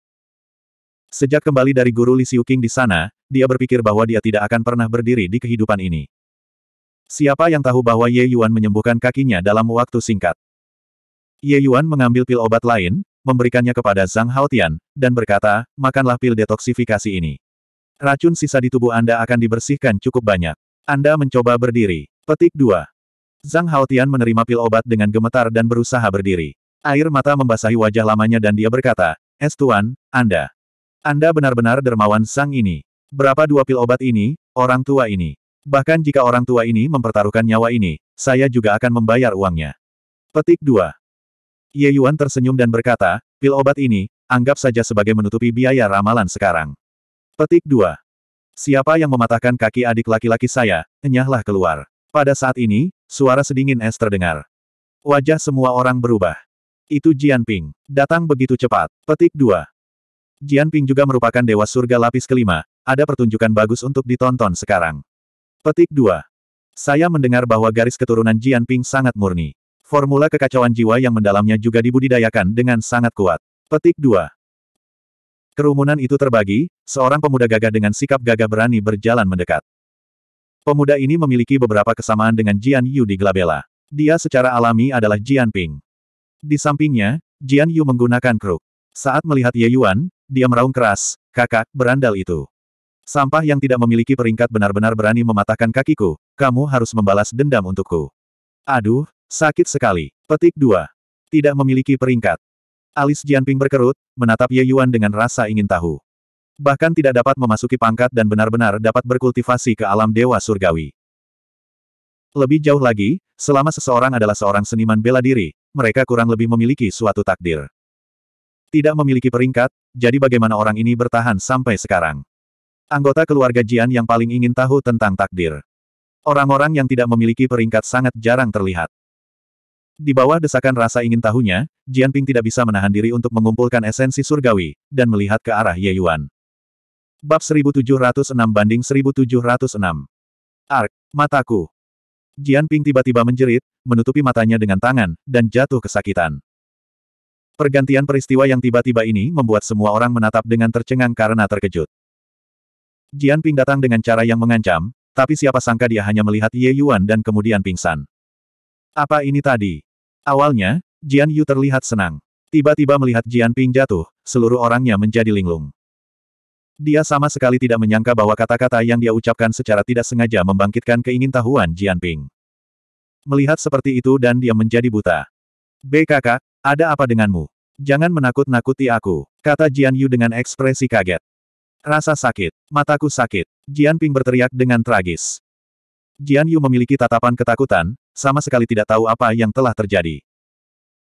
Sejak kembali dari guru Li Xiuqing di sana, dia berpikir bahwa dia tidak akan pernah berdiri di kehidupan ini. Siapa yang tahu bahwa Ye Yuan menyembuhkan kakinya dalam waktu singkat? Ye Yuan mengambil pil obat lain, memberikannya kepada Zhang Haotian, dan berkata, makanlah pil detoksifikasi ini. Racun sisa di tubuh Anda akan dibersihkan cukup banyak. Anda mencoba berdiri. Petik 2. Zhang Haotian menerima pil obat dengan gemetar dan berusaha berdiri. Air mata membasahi wajah lamanya dan dia berkata, Es Tuan, Anda. Anda benar-benar dermawan sang ini. Berapa dua pil obat ini, orang tua ini. Bahkan jika orang tua ini mempertaruhkan nyawa ini, saya juga akan membayar uangnya. Petik 2. Ye Yuan tersenyum dan berkata, pil obat ini, anggap saja sebagai menutupi biaya ramalan sekarang. Petik 2. Siapa yang mematahkan kaki adik laki-laki saya, enyahlah keluar. Pada saat ini, suara sedingin es terdengar. Wajah semua orang berubah. Itu Jian Ping. Datang begitu cepat. Petik 2. Ping juga merupakan dewa surga lapis kelima, ada pertunjukan bagus untuk ditonton sekarang. Petik 2. Saya mendengar bahwa garis keturunan Jian Ping sangat murni. Formula kekacauan jiwa yang mendalamnya juga dibudidayakan dengan sangat kuat. Petik 2. Kerumunan itu terbagi, seorang pemuda gagah dengan sikap gagah berani berjalan mendekat. Pemuda ini memiliki beberapa kesamaan dengan Jian Yu di Glabella. Dia secara alami adalah Jian Ping. Di sampingnya, Jian Yu menggunakan kruk. Saat melihat Ye Yuan, dia meraung keras, kakak, berandal itu. Sampah yang tidak memiliki peringkat benar-benar berani mematahkan kakiku, kamu harus membalas dendam untukku. Aduh, sakit sekali. Petik 2. Tidak memiliki peringkat. Alis Jianping berkerut, menatap Ye Yuan dengan rasa ingin tahu. Bahkan tidak dapat memasuki pangkat dan benar-benar dapat berkultivasi ke alam dewa surgawi. Lebih jauh lagi, selama seseorang adalah seorang seniman bela diri, mereka kurang lebih memiliki suatu takdir. Tidak memiliki peringkat, jadi bagaimana orang ini bertahan sampai sekarang? Anggota keluarga Jian yang paling ingin tahu tentang takdir. Orang-orang yang tidak memiliki peringkat sangat jarang terlihat. Di bawah desakan rasa ingin tahunya, Jian Ping tidak bisa menahan diri untuk mengumpulkan esensi surgawi, dan melihat ke arah Ye Yuan. Bab 1706 banding 1706. Ark, mataku. Jianping tiba-tiba menjerit, menutupi matanya dengan tangan, dan jatuh kesakitan. Pergantian peristiwa yang tiba-tiba ini membuat semua orang menatap dengan tercengang karena terkejut. Jian Ping datang dengan cara yang mengancam, tapi siapa sangka dia hanya melihat Ye Yuan dan kemudian pingsan. Apa ini tadi? Awalnya, Jian Yu terlihat senang. Tiba-tiba melihat Jian Ping jatuh, seluruh orangnya menjadi linglung. Dia sama sekali tidak menyangka bahwa kata-kata yang dia ucapkan secara tidak sengaja membangkitkan keingintahuan Jian Ping. Melihat seperti itu dan dia menjadi buta. BKK, ada apa denganmu? Jangan menakut-nakuti aku, kata Jian Yu dengan ekspresi kaget. Rasa sakit, mataku sakit. Jian Ping berteriak dengan tragis. Jian Yu memiliki tatapan ketakutan, sama sekali tidak tahu apa yang telah terjadi.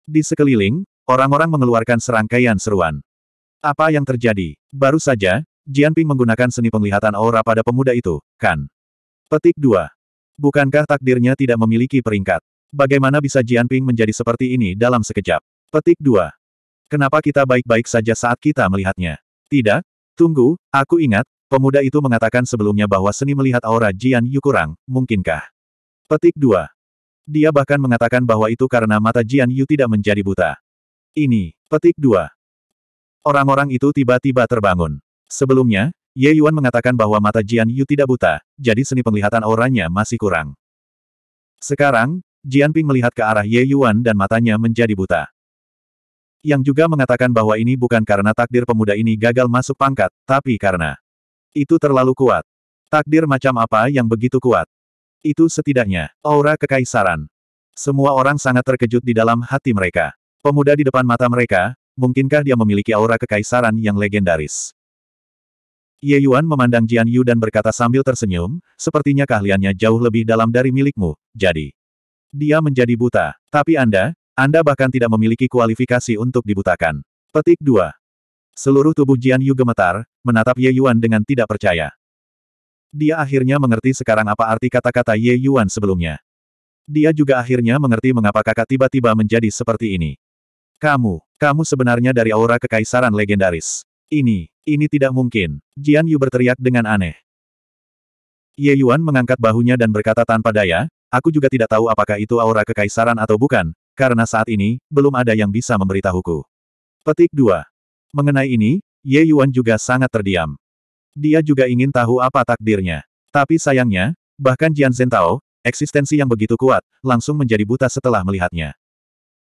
Di sekeliling, orang-orang mengeluarkan serangkaian seruan. Apa yang terjadi? Baru saja, Jian Ping menggunakan seni penglihatan aura pada pemuda itu, kan? Petik 2. Bukankah takdirnya tidak memiliki peringkat? Bagaimana bisa Jian Ping menjadi seperti ini dalam sekejap? Petik 2. Kenapa kita baik-baik saja saat kita melihatnya? Tidak, tunggu, aku ingat, Pemuda itu mengatakan sebelumnya bahwa seni melihat aura Jian Yu kurang, mungkinkah? Petik 2. Dia bahkan mengatakan bahwa itu karena mata Jian Yu tidak menjadi buta. Ini, petik 2. Orang-orang itu tiba-tiba terbangun. Sebelumnya, Ye Yuan mengatakan bahwa mata Jian Yu tidak buta, jadi seni penglihatan auranya masih kurang. Sekarang, Jian Ping melihat ke arah Ye Yuan dan matanya menjadi buta. Yang juga mengatakan bahwa ini bukan karena takdir pemuda ini gagal masuk pangkat, tapi karena itu terlalu kuat. Takdir macam apa yang begitu kuat? Itu setidaknya, aura kekaisaran. Semua orang sangat terkejut di dalam hati mereka. Pemuda di depan mata mereka, mungkinkah dia memiliki aura kekaisaran yang legendaris? Ye Yuan memandang Jian Yu dan berkata sambil tersenyum, sepertinya keahliannya jauh lebih dalam dari milikmu, jadi. Dia menjadi buta, tapi Anda, Anda bahkan tidak memiliki kualifikasi untuk dibutakan. Petik 2. Seluruh tubuh Jian Yu gemetar, menatap Ye Yuan dengan tidak percaya. Dia akhirnya mengerti sekarang apa arti kata-kata Ye Yuan sebelumnya. Dia juga akhirnya mengerti mengapa kakak tiba-tiba menjadi seperti ini. Kamu, kamu sebenarnya dari aura kekaisaran legendaris. Ini, ini tidak mungkin. Jian Yu berteriak dengan aneh. Ye Yuan mengangkat bahunya dan berkata tanpa daya, aku juga tidak tahu apakah itu aura kekaisaran atau bukan, karena saat ini, belum ada yang bisa memberitahuku. Petik 2. Mengenai ini, Ye Yuan juga sangat terdiam. Dia juga ingin tahu apa takdirnya. Tapi sayangnya, bahkan Jian Zentao, eksistensi yang begitu kuat, langsung menjadi buta setelah melihatnya.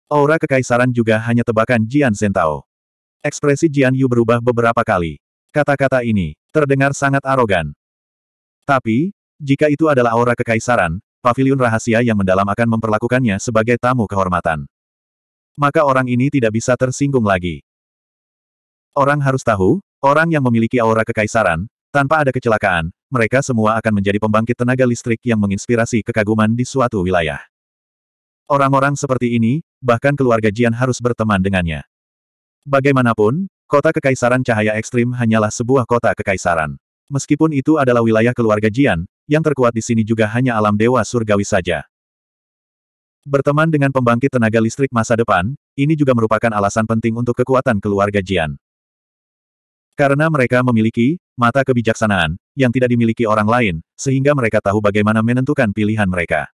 Aura kekaisaran juga hanya tebakan Jian Zentao. Ekspresi Jian Yu berubah beberapa kali. Kata-kata ini, terdengar sangat arogan. Tapi, jika itu adalah aura kekaisaran, Paviliun rahasia yang mendalam akan memperlakukannya sebagai tamu kehormatan. Maka orang ini tidak bisa tersinggung lagi. Orang harus tahu, orang yang memiliki aura kekaisaran, tanpa ada kecelakaan, mereka semua akan menjadi pembangkit tenaga listrik yang menginspirasi kekaguman di suatu wilayah. Orang-orang seperti ini, bahkan keluarga Jian harus berteman dengannya. Bagaimanapun, kota kekaisaran cahaya ekstrim hanyalah sebuah kota kekaisaran. Meskipun itu adalah wilayah keluarga Jian, yang terkuat di sini juga hanya alam dewa surgawi saja. Berteman dengan pembangkit tenaga listrik masa depan, ini juga merupakan alasan penting untuk kekuatan keluarga Jian. Karena mereka memiliki mata kebijaksanaan yang tidak dimiliki orang lain, sehingga mereka tahu bagaimana menentukan pilihan mereka.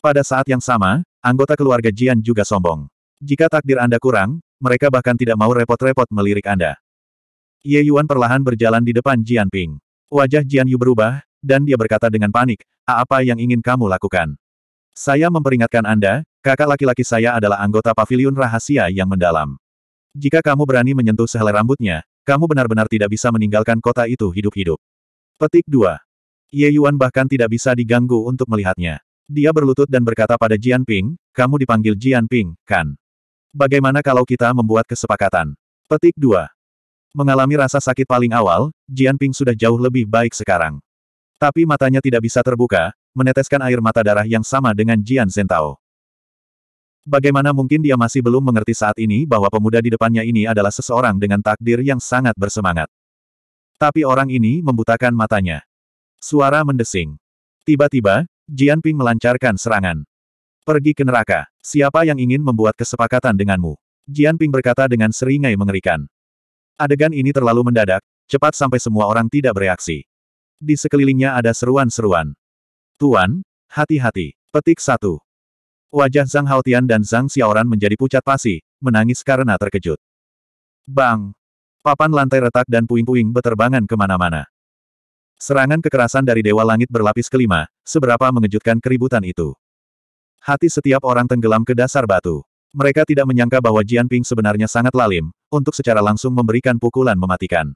Pada saat yang sama, anggota keluarga Jian juga sombong. Jika takdir Anda kurang, mereka bahkan tidak mau repot-repot melirik Anda. Ye Yuan perlahan berjalan di depan Jian Ping. Wajah Jian Yu berubah, dan dia berkata dengan panik, apa yang ingin kamu lakukan? Saya memperingatkan Anda, kakak laki-laki saya adalah anggota pavilion rahasia yang mendalam. Jika kamu berani menyentuh sehelai rambutnya, kamu benar-benar tidak bisa meninggalkan kota itu hidup-hidup. Petik 2. Ye Yuan bahkan tidak bisa diganggu untuk melihatnya. Dia berlutut dan berkata pada Jian Ping, kamu dipanggil Jian Ping, kan? Bagaimana kalau kita membuat kesepakatan? Petik 2. Mengalami rasa sakit paling awal, Jian Ping sudah jauh lebih baik sekarang. Tapi matanya tidak bisa terbuka, meneteskan air mata darah yang sama dengan Jian Zentao. Bagaimana mungkin dia masih belum mengerti saat ini bahwa pemuda di depannya ini adalah seseorang dengan takdir yang sangat bersemangat. Tapi orang ini membutakan matanya. Suara mendesing. Tiba-tiba, Jian Ping melancarkan serangan. Pergi ke neraka. Siapa yang ingin membuat kesepakatan denganmu? Jian Ping berkata dengan seringai mengerikan. Adegan ini terlalu mendadak, cepat sampai semua orang tidak bereaksi. Di sekelilingnya ada seruan-seruan. Tuan, hati-hati. Petik satu. Wajah Zhang Haotian dan Zhang Xiaoran menjadi pucat pasi, menangis karena terkejut. Bang! Papan lantai retak dan puing-puing beterbangan kemana-mana. Serangan kekerasan dari Dewa Langit berlapis kelima, seberapa mengejutkan keributan itu. Hati setiap orang tenggelam ke dasar batu. Mereka tidak menyangka bahwa Jianping sebenarnya sangat lalim, untuk secara langsung memberikan pukulan mematikan.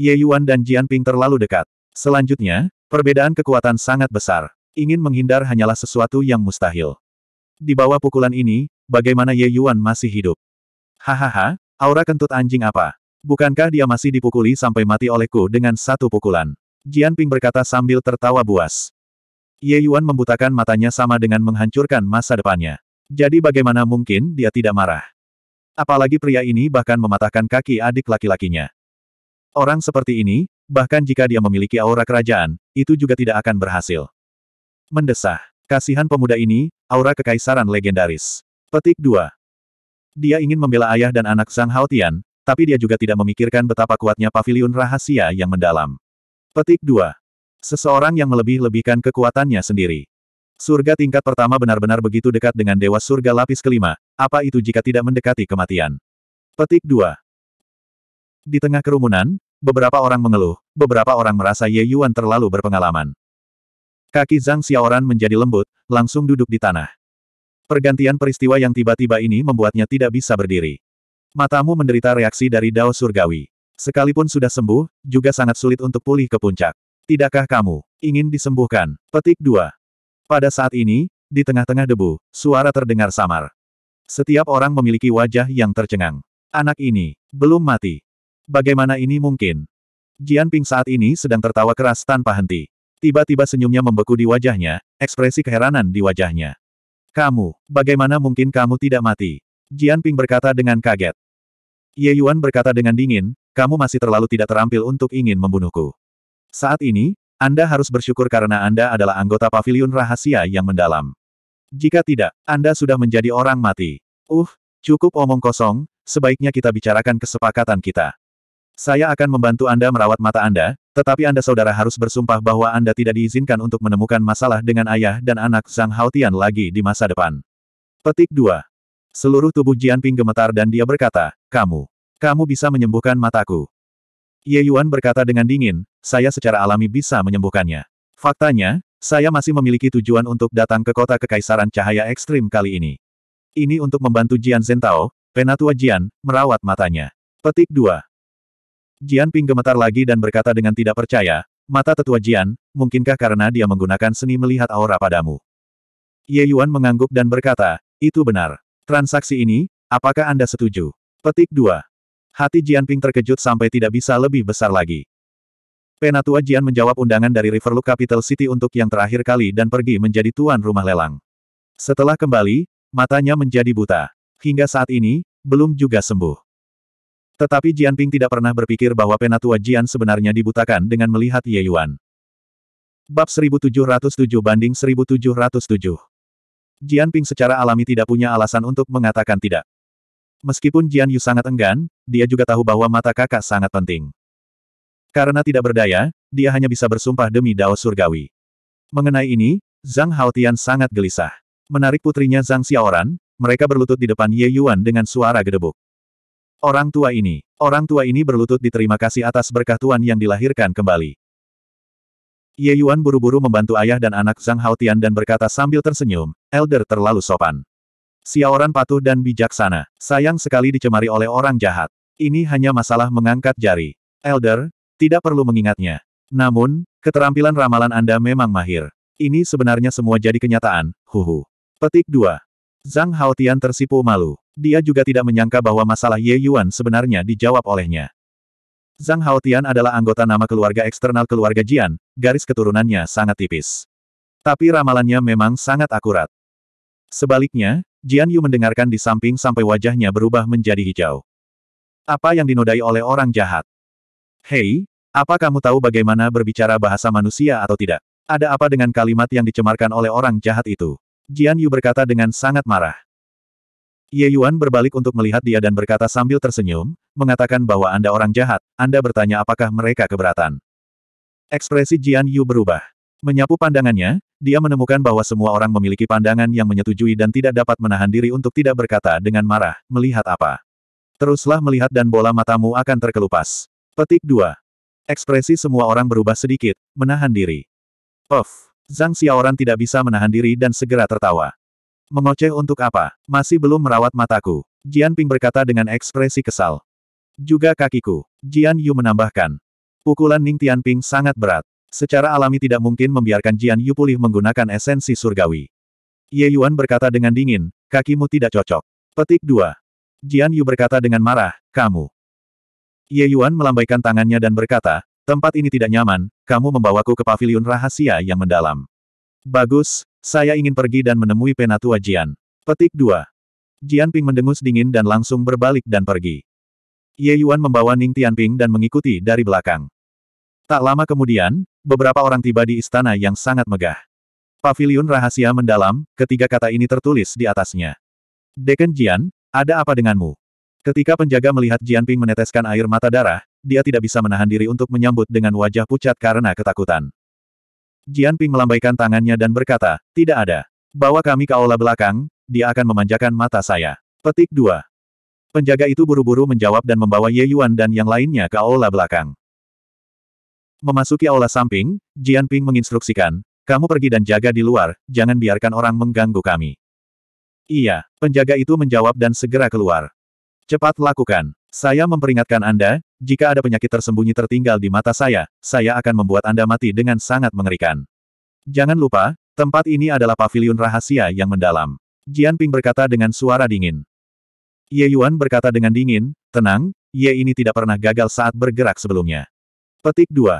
Ye Yuan dan Jianping terlalu dekat. Selanjutnya, perbedaan kekuatan sangat besar. Ingin menghindar hanyalah sesuatu yang mustahil. Di bawah pukulan ini, bagaimana Ye Yuan masih hidup? Hahaha, aura kentut anjing apa? Bukankah dia masih dipukuli sampai mati olehku dengan satu pukulan? Jian Ping berkata sambil tertawa buas. Ye Yuan membutakan matanya sama dengan menghancurkan masa depannya. Jadi bagaimana mungkin dia tidak marah? Apalagi pria ini bahkan mematahkan kaki adik laki-lakinya. Orang seperti ini, bahkan jika dia memiliki aura kerajaan, itu juga tidak akan berhasil. Mendesah, kasihan pemuda ini, Aura Kekaisaran Legendaris. Petik 2. Dia ingin membela ayah dan anak sang Haotian, tapi dia juga tidak memikirkan betapa kuatnya pavilion rahasia yang mendalam. Petik 2. Seseorang yang melebih-lebihkan kekuatannya sendiri. Surga tingkat pertama benar-benar begitu dekat dengan dewa surga lapis kelima, apa itu jika tidak mendekati kematian. Petik 2. Di tengah kerumunan, beberapa orang mengeluh, beberapa orang merasa Ye Yuan terlalu berpengalaman. Kaki Zhang Xiaoran menjadi lembut, langsung duduk di tanah. Pergantian peristiwa yang tiba-tiba ini membuatnya tidak bisa berdiri. Matamu menderita reaksi dari Dao Surgawi. Sekalipun sudah sembuh, juga sangat sulit untuk pulih ke puncak. Tidakkah kamu ingin disembuhkan? Petik 2. Pada saat ini, di tengah-tengah debu, suara terdengar samar. Setiap orang memiliki wajah yang tercengang. Anak ini belum mati. Bagaimana ini mungkin? Jian Ping saat ini sedang tertawa keras tanpa henti. Tiba-tiba senyumnya membeku di wajahnya, ekspresi keheranan di wajahnya. Kamu, bagaimana mungkin kamu tidak mati? Jian Ping berkata dengan kaget. Ye Yuan berkata dengan dingin, kamu masih terlalu tidak terampil untuk ingin membunuhku. Saat ini, Anda harus bersyukur karena Anda adalah anggota pavilion rahasia yang mendalam. Jika tidak, Anda sudah menjadi orang mati. Uh, cukup omong kosong, sebaiknya kita bicarakan kesepakatan kita. Saya akan membantu Anda merawat mata Anda, tetapi Anda saudara harus bersumpah bahwa Anda tidak diizinkan untuk menemukan masalah dengan ayah dan anak Zhang Haotian lagi di masa depan. Petik 2. Seluruh tubuh Jianping gemetar dan dia berkata, Kamu, kamu bisa menyembuhkan mataku. Ye Yuan berkata dengan dingin, saya secara alami bisa menyembuhkannya. Faktanya, saya masih memiliki tujuan untuk datang ke kota Kekaisaran Cahaya Ekstrim kali ini. Ini untuk membantu Jian Zentao, Penatua Jian, merawat matanya. Petik 2. Jian Ping gemetar lagi dan berkata dengan tidak percaya, Mata tetua Jian, mungkinkah karena dia menggunakan seni melihat aura padamu? Ye Yuan mengangguk dan berkata, itu benar. Transaksi ini, apakah Anda setuju? Petik 2. Hati Ping terkejut sampai tidak bisa lebih besar lagi. Penatua Jian menjawab undangan dari Riverlook Capital City untuk yang terakhir kali dan pergi menjadi tuan rumah lelang. Setelah kembali, matanya menjadi buta. Hingga saat ini, belum juga sembuh. Tetapi Jian Ping tidak pernah berpikir bahwa penatua Jian sebenarnya dibutakan dengan melihat Ye Yuan. Bab 1707 banding 1707 Ping secara alami tidak punya alasan untuk mengatakan tidak. Meskipun Jian Yu sangat enggan, dia juga tahu bahwa mata kakak sangat penting. Karena tidak berdaya, dia hanya bisa bersumpah demi Dao Surgawi. Mengenai ini, Zhang Haotian sangat gelisah. Menarik putrinya Zhang Xiaoran, mereka berlutut di depan Ye Yuan dengan suara gedebuk. Orang tua ini, orang tua ini berlutut diterima kasih atas berkah Tuan yang dilahirkan kembali. Ye Yuan buru-buru membantu ayah dan anak Zhang Haotian dan berkata sambil tersenyum, Elder terlalu sopan. Siaoran patuh dan bijaksana. Sayang sekali dicemari oleh orang jahat. Ini hanya masalah mengangkat jari. Elder, tidak perlu mengingatnya. Namun, keterampilan ramalan Anda memang mahir. Ini sebenarnya semua jadi kenyataan, huhu. Petik 2. Zhang Haotian tersipu malu. Dia juga tidak menyangka bahwa masalah Ye Yuan sebenarnya dijawab olehnya. Zhang Haotian adalah anggota nama keluarga eksternal keluarga Jian, garis keturunannya sangat tipis. Tapi ramalannya memang sangat akurat. Sebaliknya, Jian Yu mendengarkan di samping sampai wajahnya berubah menjadi hijau. Apa yang dinodai oleh orang jahat? Hei, apa kamu tahu bagaimana berbicara bahasa manusia atau tidak? Ada apa dengan kalimat yang dicemarkan oleh orang jahat itu? Jian Yu berkata dengan sangat marah. Ye Yuan berbalik untuk melihat dia dan berkata sambil tersenyum, mengatakan bahwa Anda orang jahat, Anda bertanya apakah mereka keberatan. Ekspresi Jian Yu berubah. Menyapu pandangannya, dia menemukan bahwa semua orang memiliki pandangan yang menyetujui dan tidak dapat menahan diri untuk tidak berkata dengan marah, melihat apa. Teruslah melihat dan bola matamu akan terkelupas. Petik 2. Ekspresi semua orang berubah sedikit, menahan diri. Puff. Zhang Xiaoran tidak bisa menahan diri dan segera tertawa. Mengoceh untuk apa? Masih belum merawat mataku. Jian Ping berkata dengan ekspresi kesal. Juga kakiku. Jian Yu menambahkan. Pukulan Ning Tian Ping sangat berat. Secara alami tidak mungkin membiarkan Jian Yu pulih menggunakan esensi surgawi. Ye Yuan berkata dengan dingin, kakimu tidak cocok. Petik 2. Jian Yu berkata dengan marah, kamu. Ye Yuan melambaikan tangannya dan berkata, tempat ini tidak nyaman, kamu membawaku ke paviliun rahasia yang mendalam. Bagus, saya ingin pergi dan menemui penatua Jian. Petik 2. Jian Ping mendengus dingin dan langsung berbalik dan pergi. Ye Yuan membawa Ning Tianping dan mengikuti dari belakang. Tak lama kemudian, beberapa orang tiba di istana yang sangat megah. Paviliun rahasia mendalam, ketiga kata ini tertulis di atasnya. Deken Jian, ada apa denganmu? Ketika penjaga melihat Jian Ping meneteskan air mata darah, dia tidak bisa menahan diri untuk menyambut dengan wajah pucat karena ketakutan. Jian Ping melambaikan tangannya dan berkata, tidak ada. Bawa kami ke aula belakang, dia akan memanjakan mata saya. Petik 2. Penjaga itu buru-buru menjawab dan membawa Ye Yuan dan yang lainnya ke aula belakang. Memasuki aula samping, Jian Ping menginstruksikan, kamu pergi dan jaga di luar, jangan biarkan orang mengganggu kami. Iya, penjaga itu menjawab dan segera keluar. Cepat lakukan. Saya memperingatkan Anda, jika ada penyakit tersembunyi tertinggal di mata saya, saya akan membuat Anda mati dengan sangat mengerikan. Jangan lupa, tempat ini adalah pavilion rahasia yang mendalam. Jian Ping berkata dengan suara dingin. Ye Yuan berkata dengan dingin, tenang, Ye ini tidak pernah gagal saat bergerak sebelumnya. Petik 2.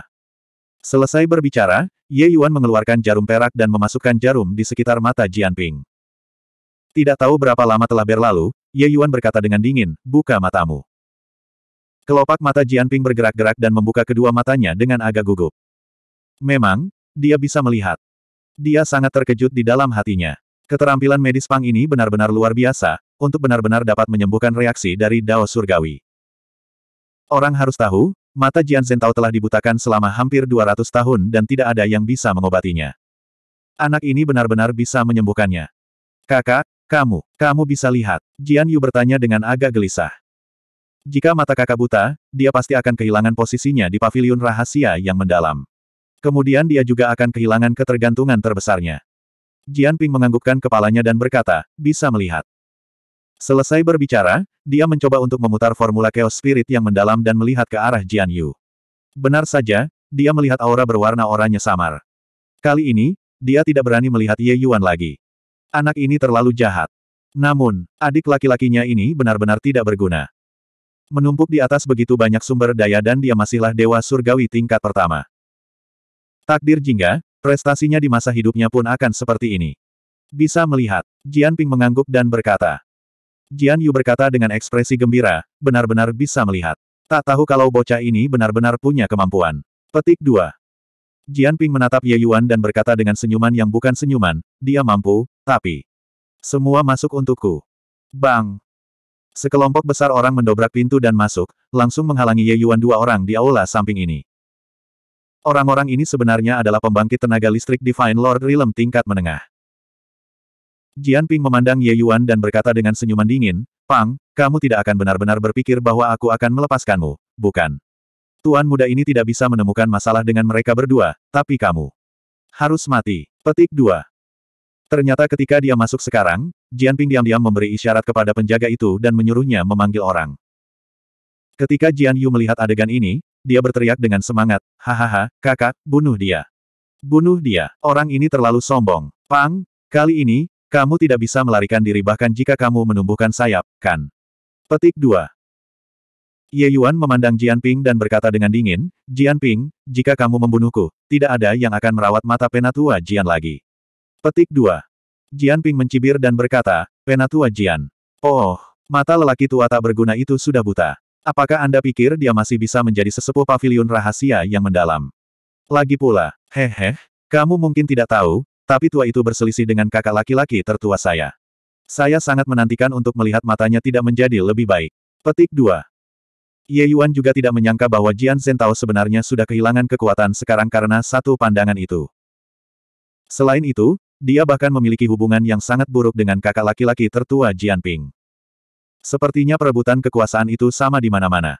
Selesai berbicara, Ye Yuan mengeluarkan jarum perak dan memasukkan jarum di sekitar mata Jian Ping. Tidak tahu berapa lama telah berlalu, Ye Yuan berkata dengan dingin, buka matamu. Kelopak mata Jianping bergerak-gerak dan membuka kedua matanya dengan agak gugup. Memang, dia bisa melihat. Dia sangat terkejut di dalam hatinya. Keterampilan medis Pang ini benar-benar luar biasa, untuk benar-benar dapat menyembuhkan reaksi dari Dao Surgawi. Orang harus tahu, mata Jian Zentao telah dibutakan selama hampir 200 tahun dan tidak ada yang bisa mengobatinya. Anak ini benar-benar bisa menyembuhkannya. Kakak, kamu, kamu bisa lihat. Jian Yu bertanya dengan agak gelisah. Jika mata kakak buta, dia pasti akan kehilangan posisinya di paviliun rahasia yang mendalam. Kemudian dia juga akan kehilangan ketergantungan terbesarnya. Jian Ping menganggukkan kepalanya dan berkata, bisa melihat. Selesai berbicara, dia mencoba untuk memutar formula Chaos Spirit yang mendalam dan melihat ke arah Jian Yu. Benar saja, dia melihat aura berwarna oranye samar. Kali ini, dia tidak berani melihat Ye Yuan lagi. Anak ini terlalu jahat. Namun, adik laki-lakinya ini benar-benar tidak berguna. Menumpuk di atas begitu banyak sumber daya dan dia masihlah dewa surgawi tingkat pertama. Takdir jingga, prestasinya di masa hidupnya pun akan seperti ini. Bisa melihat, Jian Ping mengangguk dan berkata. Jian Yu berkata dengan ekspresi gembira, benar-benar bisa melihat. Tak tahu kalau bocah ini benar-benar punya kemampuan. Petik 2. Jian Ping menatap Ye Yuan dan berkata dengan senyuman yang bukan senyuman, dia mampu, tapi... Semua masuk untukku. Bang! Sekelompok besar orang mendobrak pintu dan masuk, langsung menghalangi Ye Yuan dua orang di aula samping ini. Orang-orang ini sebenarnya adalah pembangkit tenaga listrik Divine Lord Realm tingkat menengah. Jian Ping memandang Ye Yuan dan berkata dengan senyuman dingin, Pang, kamu tidak akan benar-benar berpikir bahwa aku akan melepaskanmu, bukan? Tuan muda ini tidak bisa menemukan masalah dengan mereka berdua, tapi kamu harus mati. Petik 2. Ternyata ketika dia masuk sekarang, Jianping diam-diam memberi isyarat kepada penjaga itu dan menyuruhnya memanggil orang. Ketika Jian Yu melihat adegan ini, dia berteriak dengan semangat, hahaha, kakak, bunuh dia. Bunuh dia, orang ini terlalu sombong. Pang, kali ini, kamu tidak bisa melarikan diri bahkan jika kamu menumbuhkan sayap, kan? Petik 2. Ye Yuan memandang Jian Ping dan berkata dengan dingin, Jian Ping, jika kamu membunuhku, tidak ada yang akan merawat mata penatua Jian lagi. Petik 2. Jian Ping mencibir dan berkata, penatua Jian. Oh, mata lelaki tua tak berguna itu sudah buta. Apakah Anda pikir dia masih bisa menjadi sesepuh pavilion rahasia yang mendalam? Lagi pula, hehe, kamu mungkin tidak tahu, tapi tua itu berselisih dengan kakak laki-laki tertua saya. Saya sangat menantikan untuk melihat matanya tidak menjadi lebih baik. Petik 2. Ye Yuan juga tidak menyangka bahwa Jian Zentao sebenarnya sudah kehilangan kekuatan sekarang karena satu pandangan itu. Selain itu, dia bahkan memiliki hubungan yang sangat buruk dengan kakak laki-laki tertua Jian Ping. Sepertinya perebutan kekuasaan itu sama di mana-mana.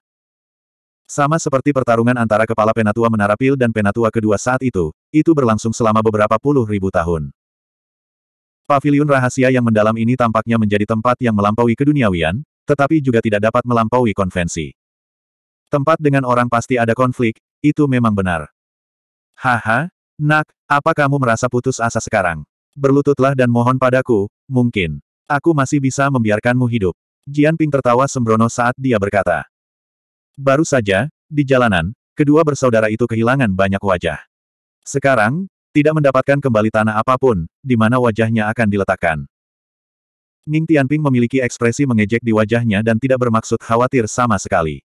Sama seperti pertarungan antara kepala penatua Menara Pil dan penatua kedua saat itu, itu berlangsung selama beberapa puluh ribu tahun. Paviliun rahasia yang mendalam ini tampaknya menjadi tempat yang melampaui keduniawian, tetapi juga tidak dapat melampaui konvensi. Tempat dengan orang pasti ada konflik, itu memang benar. Haha, nak, apa kamu merasa putus asa sekarang? Berlututlah dan mohon padaku, mungkin. Aku masih bisa membiarkanmu hidup. Jian Ping tertawa sembrono saat dia berkata. Baru saja, di jalanan, kedua bersaudara itu kehilangan banyak wajah. Sekarang, tidak mendapatkan kembali tanah apapun, di mana wajahnya akan diletakkan. Ning Tianping memiliki ekspresi mengejek di wajahnya dan tidak bermaksud khawatir sama sekali.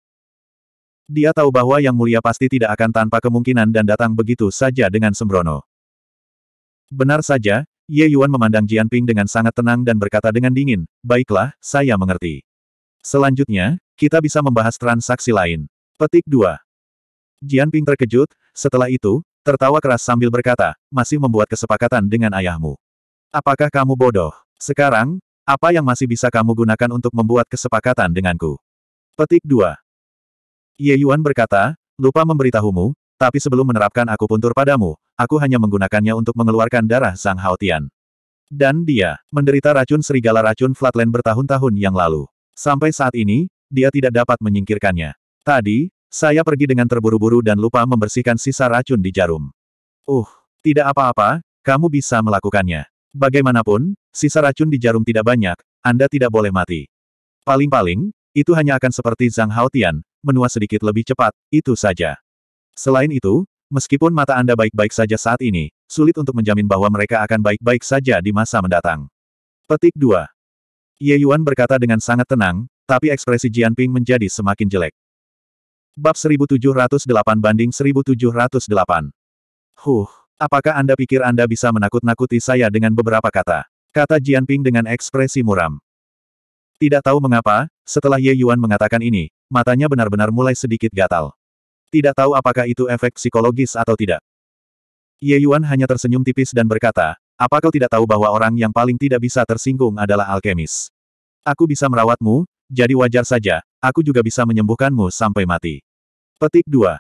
Dia tahu bahwa Yang Mulia pasti tidak akan tanpa kemungkinan dan datang begitu saja dengan sembrono. Benar saja, Ye Yuan memandang Jian Ping dengan sangat tenang dan berkata dengan dingin, Baiklah, saya mengerti. Selanjutnya, kita bisa membahas transaksi lain. Petik 2. Jian Ping terkejut, setelah itu, tertawa keras sambil berkata, masih membuat kesepakatan dengan ayahmu. Apakah kamu bodoh? Sekarang, apa yang masih bisa kamu gunakan untuk membuat kesepakatan denganku? Petik 2. Ye Yuan berkata, lupa memberitahumu, tapi sebelum menerapkan aku puntur padamu, aku hanya menggunakannya untuk mengeluarkan darah Sang Haotian. Dan dia, menderita racun serigala racun Flatland bertahun-tahun yang lalu. Sampai saat ini, dia tidak dapat menyingkirkannya. Tadi, saya pergi dengan terburu-buru dan lupa membersihkan sisa racun di jarum. Uh, tidak apa-apa, kamu bisa melakukannya. Bagaimanapun, sisa racun di jarum tidak banyak, Anda tidak boleh mati. Paling-paling, itu hanya akan seperti Zhang Haotian, menua sedikit lebih cepat, itu saja. Selain itu, meskipun mata Anda baik-baik saja saat ini, sulit untuk menjamin bahwa mereka akan baik-baik saja di masa mendatang. Petik 2. Ye Yuan berkata dengan sangat tenang, tapi ekspresi Jian Ping menjadi semakin jelek. Bab 1708 banding 1708. Huh, apakah Anda pikir Anda bisa menakut-nakuti saya dengan beberapa kata? Kata Jian Ping dengan ekspresi muram. Tidak tahu mengapa, setelah Ye Yuan mengatakan ini, matanya benar-benar mulai sedikit gatal. Tidak tahu apakah itu efek psikologis atau tidak. Ye Yuan hanya tersenyum tipis dan berkata, apa kau tidak tahu bahwa orang yang paling tidak bisa tersinggung adalah alkemis? Aku bisa merawatmu, jadi wajar saja, aku juga bisa menyembuhkanmu sampai mati. Petik 2.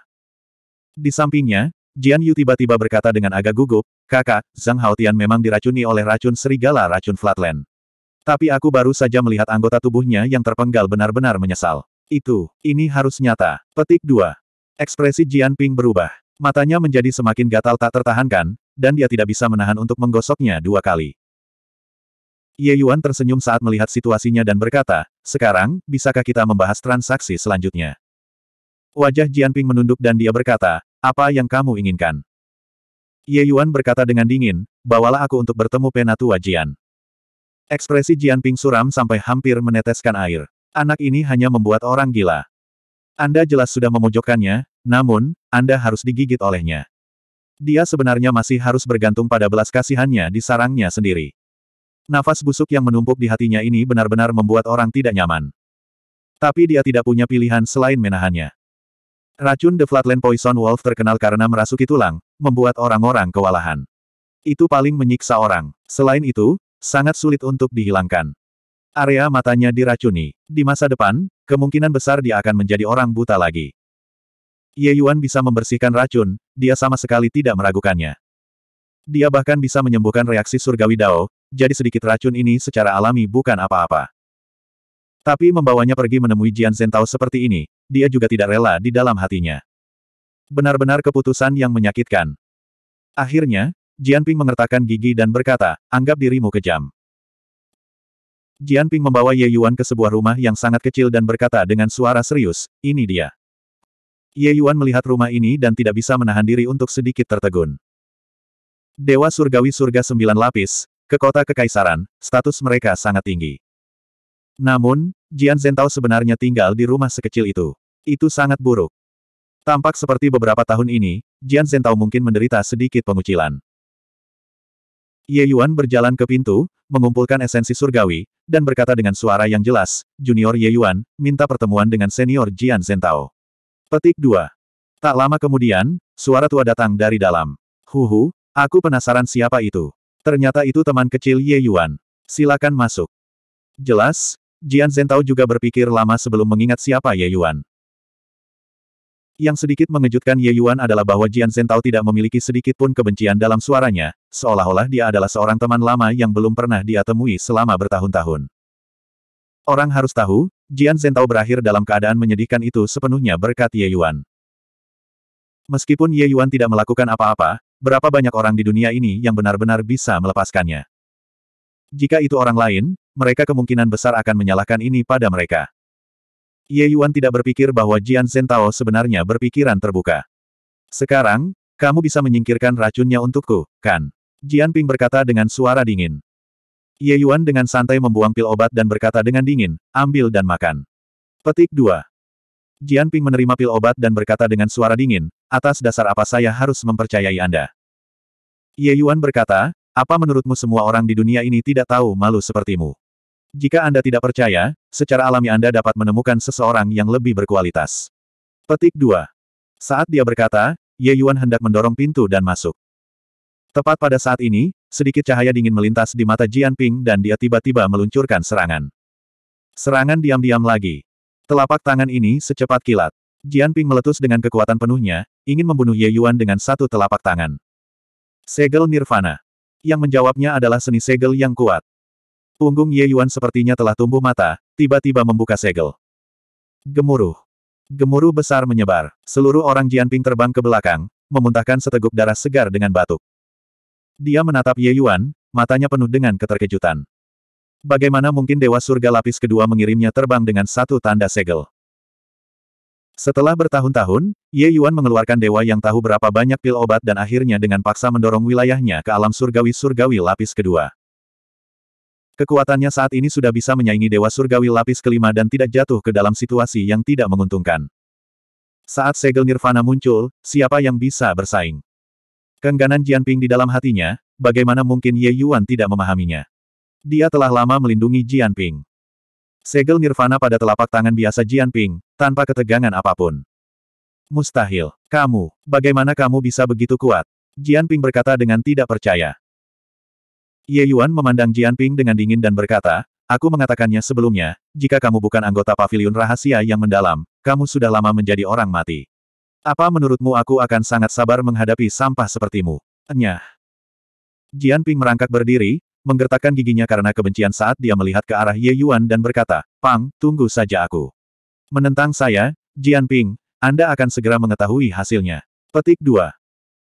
Di sampingnya, Jian Yu tiba-tiba berkata dengan agak gugup, kakak, Zhang Haotian memang diracuni oleh racun serigala racun flatland. Tapi aku baru saja melihat anggota tubuhnya yang terpenggal benar-benar menyesal. Itu, ini harus nyata. Petik 2. Ekspresi Jian Ping berubah. Matanya menjadi semakin gatal tak tertahankan, dan dia tidak bisa menahan untuk menggosoknya dua kali. Ye Yuan tersenyum saat melihat situasinya dan berkata, sekarang, bisakah kita membahas transaksi selanjutnya? Wajah Jian Ping menunduk dan dia berkata, apa yang kamu inginkan? Ye Yuan berkata dengan dingin, bawalah aku untuk bertemu Penatua Jian. Ekspresi Jianping suram sampai hampir meneteskan air. Anak ini hanya membuat orang gila. Anda jelas sudah memojokkannya, namun, Anda harus digigit olehnya. Dia sebenarnya masih harus bergantung pada belas kasihannya di sarangnya sendiri. Nafas busuk yang menumpuk di hatinya ini benar-benar membuat orang tidak nyaman. Tapi dia tidak punya pilihan selain menahannya. Racun The Flatland Poison Wolf terkenal karena merasuki tulang, membuat orang-orang kewalahan. Itu paling menyiksa orang. Selain itu, sangat sulit untuk dihilangkan. Area matanya diracuni. Di masa depan, kemungkinan besar dia akan menjadi orang buta lagi. Ye Yuan bisa membersihkan racun, dia sama sekali tidak meragukannya. Dia bahkan bisa menyembuhkan reaksi surgawi Dao, jadi sedikit racun ini secara alami bukan apa-apa. Tapi membawanya pergi menemui Jian Zentao seperti ini, dia juga tidak rela di dalam hatinya. Benar-benar keputusan yang menyakitkan. Akhirnya, Jianping mengertakkan gigi dan berkata, anggap dirimu kejam. Jianping membawa Ye Yuan ke sebuah rumah yang sangat kecil dan berkata dengan suara serius, ini dia. Ye Yuan melihat rumah ini dan tidak bisa menahan diri untuk sedikit tertegun. Dewa Surgawi Surga Sembilan Lapis, ke kota Kekaisaran, status mereka sangat tinggi. Namun, Jian Zentao sebenarnya tinggal di rumah sekecil itu. Itu sangat buruk. Tampak seperti beberapa tahun ini, Jian Zentao mungkin menderita sedikit pengucilan. Ye Yuan berjalan ke pintu, mengumpulkan esensi surgawi, dan berkata dengan suara yang jelas, Junior Ye Yuan, minta pertemuan dengan senior Jian Zentao. Petik 2. Tak lama kemudian, suara tua datang dari dalam. Huhu, aku penasaran siapa itu. Ternyata itu teman kecil Ye Yuan. Silakan masuk. Jelas, Jian Zentao juga berpikir lama sebelum mengingat siapa Ye Yuan. Yang sedikit mengejutkan Ye Yuan adalah bahwa Jian Zhentao tidak memiliki sedikit pun kebencian dalam suaranya, seolah-olah dia adalah seorang teman lama yang belum pernah dia temui selama bertahun-tahun. Orang harus tahu, Jian Zhentao berakhir dalam keadaan menyedihkan itu sepenuhnya berkat Ye Yuan. Meskipun Ye Yuan tidak melakukan apa-apa, berapa banyak orang di dunia ini yang benar-benar bisa melepaskannya. Jika itu orang lain, mereka kemungkinan besar akan menyalahkan ini pada mereka. Ye Yuan tidak berpikir bahwa Jian Zentao sebenarnya berpikiran terbuka. Sekarang, kamu bisa menyingkirkan racunnya untukku, kan? Jian Ping berkata dengan suara dingin. Ye Yuan dengan santai membuang pil obat dan berkata dengan dingin, ambil dan makan. Petik 2. Jian Ping menerima pil obat dan berkata dengan suara dingin, atas dasar apa saya harus mempercayai Anda? Ye Yuan berkata, apa menurutmu semua orang di dunia ini tidak tahu malu sepertimu? Jika Anda tidak percaya, secara alami Anda dapat menemukan seseorang yang lebih berkualitas. Petik 2. Saat dia berkata, Ye Yuan hendak mendorong pintu dan masuk. Tepat pada saat ini, sedikit cahaya dingin melintas di mata Jian Ping dan dia tiba-tiba meluncurkan serangan. Serangan diam-diam lagi. Telapak tangan ini secepat kilat. Jian Ping meletus dengan kekuatan penuhnya, ingin membunuh Ye Yuan dengan satu telapak tangan. Segel Nirvana. Yang menjawabnya adalah seni segel yang kuat. Punggung Ye Yuan sepertinya telah tumbuh mata, tiba-tiba membuka segel. Gemuruh. Gemuruh besar menyebar. Seluruh orang Jianping terbang ke belakang, memuntahkan seteguk darah segar dengan batuk. Dia menatap Ye Yuan, matanya penuh dengan keterkejutan. Bagaimana mungkin Dewa Surga Lapis kedua mengirimnya terbang dengan satu tanda segel? Setelah bertahun-tahun, Ye Yuan mengeluarkan dewa yang tahu berapa banyak pil obat dan akhirnya dengan paksa mendorong wilayahnya ke alam surgawi-surgawi lapis kedua. Kekuatannya saat ini sudah bisa menyaingi Dewa Surgawi lapis kelima dan tidak jatuh ke dalam situasi yang tidak menguntungkan. Saat segel nirvana muncul, siapa yang bisa bersaing? Kengganan Jianping di dalam hatinya, bagaimana mungkin Ye Yuan tidak memahaminya? Dia telah lama melindungi Jianping. Segel nirvana pada telapak tangan biasa Jianping, tanpa ketegangan apapun. Mustahil. Kamu, bagaimana kamu bisa begitu kuat? Jianping berkata dengan tidak percaya. Ye Yuan memandang Ping dengan dingin dan berkata, Aku mengatakannya sebelumnya, jika kamu bukan anggota pavilion rahasia yang mendalam, kamu sudah lama menjadi orang mati. Apa menurutmu aku akan sangat sabar menghadapi sampah sepertimu? Jian Ping merangkak berdiri, menggertakkan giginya karena kebencian saat dia melihat ke arah Ye Yuan dan berkata, Pang, tunggu saja aku. Menentang saya, Jian Ping, Anda akan segera mengetahui hasilnya. Petik 2.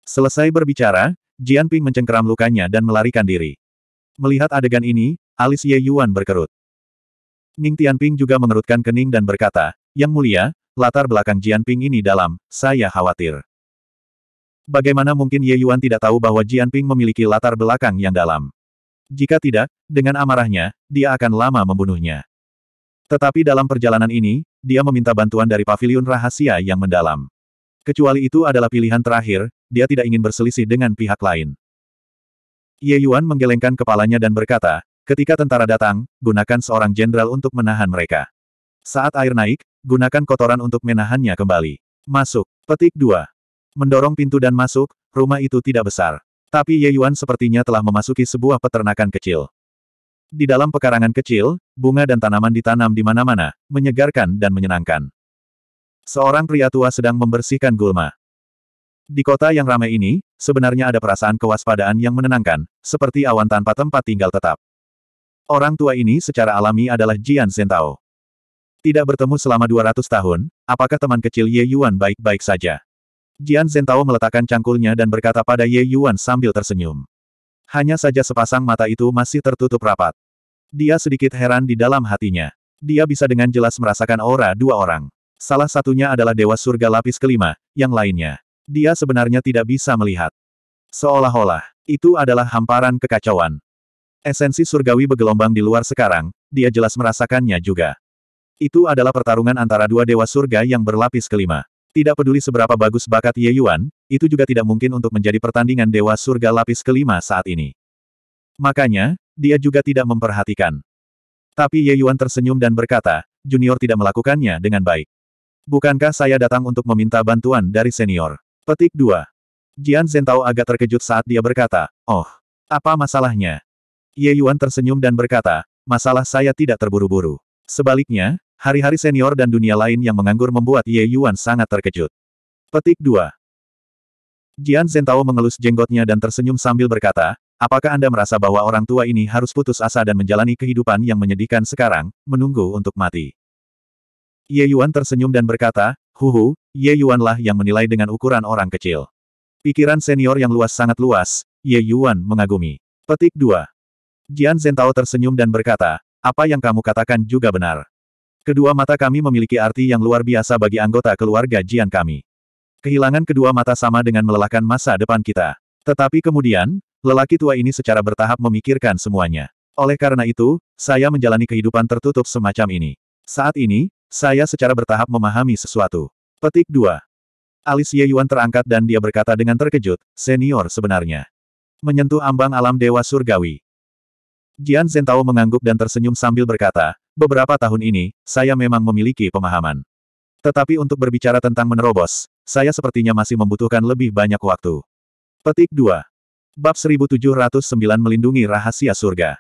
Selesai berbicara, Jian Ping mencengkeram lukanya dan melarikan diri. Melihat adegan ini, alis Ye Yuan berkerut. Ning Tianping juga mengerutkan kening dan berkata, Yang mulia, latar belakang Jianping ini dalam, saya khawatir. Bagaimana mungkin Ye Yuan tidak tahu bahwa Jianping memiliki latar belakang yang dalam? Jika tidak, dengan amarahnya, dia akan lama membunuhnya. Tetapi dalam perjalanan ini, dia meminta bantuan dari pavilion rahasia yang mendalam. Kecuali itu adalah pilihan terakhir, dia tidak ingin berselisih dengan pihak lain. Ye Yuan menggelengkan kepalanya dan berkata, ketika tentara datang, gunakan seorang jenderal untuk menahan mereka. Saat air naik, gunakan kotoran untuk menahannya kembali. Masuk. Petik 2. Mendorong pintu dan masuk, rumah itu tidak besar. Tapi Ye Yuan sepertinya telah memasuki sebuah peternakan kecil. Di dalam pekarangan kecil, bunga dan tanaman ditanam di mana-mana, menyegarkan dan menyenangkan. Seorang pria tua sedang membersihkan gulma. Di kota yang ramai ini, sebenarnya ada perasaan kewaspadaan yang menenangkan, seperti awan tanpa tempat tinggal tetap. Orang tua ini secara alami adalah Jian Zentao. Tidak bertemu selama 200 tahun, apakah teman kecil Ye Yuan baik-baik saja? Jian Zentao meletakkan cangkulnya dan berkata pada Ye Yuan sambil tersenyum. Hanya saja sepasang mata itu masih tertutup rapat. Dia sedikit heran di dalam hatinya. Dia bisa dengan jelas merasakan aura dua orang. Salah satunya adalah Dewa Surga Lapis Kelima, yang lainnya dia sebenarnya tidak bisa melihat. Seolah-olah, itu adalah hamparan kekacauan. Esensi surgawi bergelombang di luar sekarang, dia jelas merasakannya juga. Itu adalah pertarungan antara dua dewa surga yang berlapis kelima. Tidak peduli seberapa bagus bakat Ye Yuan, itu juga tidak mungkin untuk menjadi pertandingan dewa surga lapis kelima saat ini. Makanya, dia juga tidak memperhatikan. Tapi Ye Yuan tersenyum dan berkata, junior tidak melakukannya dengan baik. Bukankah saya datang untuk meminta bantuan dari senior? Petik 2. Jian Zentao agak terkejut saat dia berkata, Oh, apa masalahnya? Ye Yuan tersenyum dan berkata, masalah saya tidak terburu-buru. Sebaliknya, hari-hari senior dan dunia lain yang menganggur membuat Ye Yuan sangat terkejut. Petik 2. Jian Zentao mengelus jenggotnya dan tersenyum sambil berkata, Apakah Anda merasa bahwa orang tua ini harus putus asa dan menjalani kehidupan yang menyedihkan sekarang, menunggu untuk mati? Ye Yuan tersenyum dan berkata, Huhu, Ye Yuanlah yang menilai dengan ukuran orang kecil. Pikiran senior yang luas sangat luas, Ye Yuan mengagumi. Petik 2. Jian Zentao tersenyum dan berkata, apa yang kamu katakan juga benar. Kedua mata kami memiliki arti yang luar biasa bagi anggota keluarga Jian kami. Kehilangan kedua mata sama dengan melelahkan masa depan kita. Tetapi kemudian, lelaki tua ini secara bertahap memikirkan semuanya. Oleh karena itu, saya menjalani kehidupan tertutup semacam ini. Saat ini, saya secara bertahap memahami sesuatu. Petik 2. Alis Ye Yuan terangkat dan dia berkata dengan terkejut, senior sebenarnya. Menyentuh ambang alam Dewa Surgawi. Jian Zentao mengangguk dan tersenyum sambil berkata, beberapa tahun ini, saya memang memiliki pemahaman. Tetapi untuk berbicara tentang menerobos, saya sepertinya masih membutuhkan lebih banyak waktu. Petik 2. Bab 1709 Melindungi Rahasia Surga.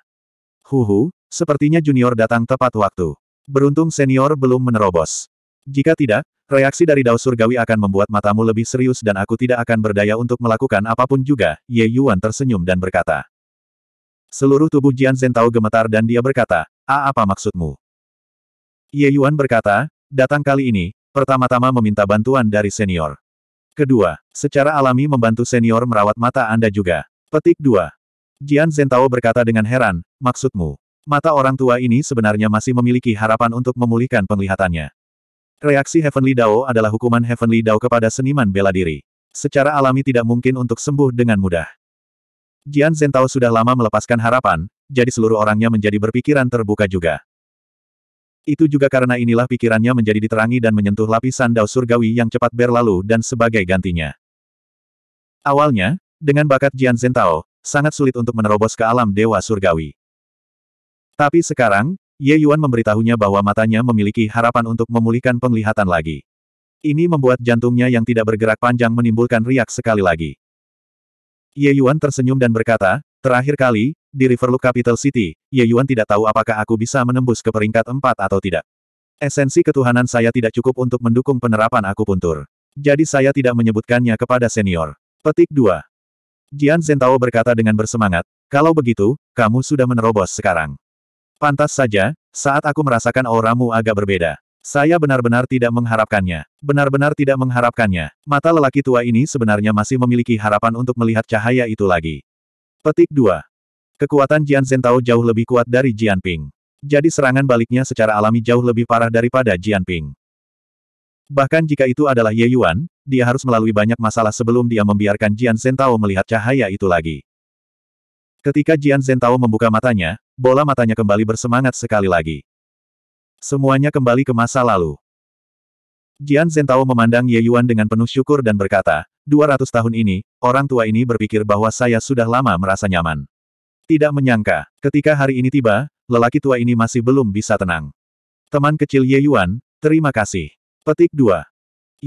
Huhu, sepertinya junior datang tepat waktu. Beruntung senior belum menerobos. Jika tidak, reaksi dari Dao Surgawi akan membuat matamu lebih serius dan aku tidak akan berdaya untuk melakukan apapun juga, Ye Yuan tersenyum dan berkata. Seluruh tubuh Jian Zhen Tao gemetar dan dia berkata, A apa maksudmu? Ye Yuan berkata, datang kali ini, pertama-tama meminta bantuan dari senior. Kedua, secara alami membantu senior merawat mata Anda juga. Petik 2. Jian Zhen Tao berkata dengan heran, maksudmu? Mata orang tua ini sebenarnya masih memiliki harapan untuk memulihkan penglihatannya. Reaksi Heavenly Dao adalah hukuman Heavenly Dao kepada seniman bela diri. Secara alami tidak mungkin untuk sembuh dengan mudah. Jian Zentao sudah lama melepaskan harapan, jadi seluruh orangnya menjadi berpikiran terbuka juga. Itu juga karena inilah pikirannya menjadi diterangi dan menyentuh lapisan dao surgawi yang cepat berlalu dan sebagai gantinya. Awalnya, dengan bakat Jian Zentao, sangat sulit untuk menerobos ke alam dewa surgawi. Tapi sekarang, Ye Yuan memberitahunya bahwa matanya memiliki harapan untuk memulihkan penglihatan lagi. Ini membuat jantungnya yang tidak bergerak panjang menimbulkan riak sekali lagi. Ye Yuan tersenyum dan berkata, terakhir kali, di Riverloop Capital City, Ye Yuan tidak tahu apakah aku bisa menembus ke peringkat 4 atau tidak. Esensi ketuhanan saya tidak cukup untuk mendukung penerapan aku puntur. Jadi saya tidak menyebutkannya kepada senior. Petik 2. Jian Zentao berkata dengan bersemangat, kalau begitu, kamu sudah menerobos sekarang. Pantas saja, saat aku merasakan auramu agak berbeda. Saya benar-benar tidak mengharapkannya. Benar-benar tidak mengharapkannya. Mata lelaki tua ini sebenarnya masih memiliki harapan untuk melihat cahaya itu lagi. Petik 2. Kekuatan Jian Zentao jauh lebih kuat dari Jian Ping. Jadi serangan baliknya secara alami jauh lebih parah daripada Jian Ping. Bahkan jika itu adalah Ye Yuan, dia harus melalui banyak masalah sebelum dia membiarkan Jian Zentao melihat cahaya itu lagi. Ketika Jian Zentao membuka matanya, bola matanya kembali bersemangat sekali lagi. Semuanya kembali ke masa lalu. Jian Zentao memandang Ye Yuan dengan penuh syukur dan berkata, 200 tahun ini, orang tua ini berpikir bahwa saya sudah lama merasa nyaman. Tidak menyangka, ketika hari ini tiba, lelaki tua ini masih belum bisa tenang. Teman kecil Ye Yuan, terima kasih. Petik 2.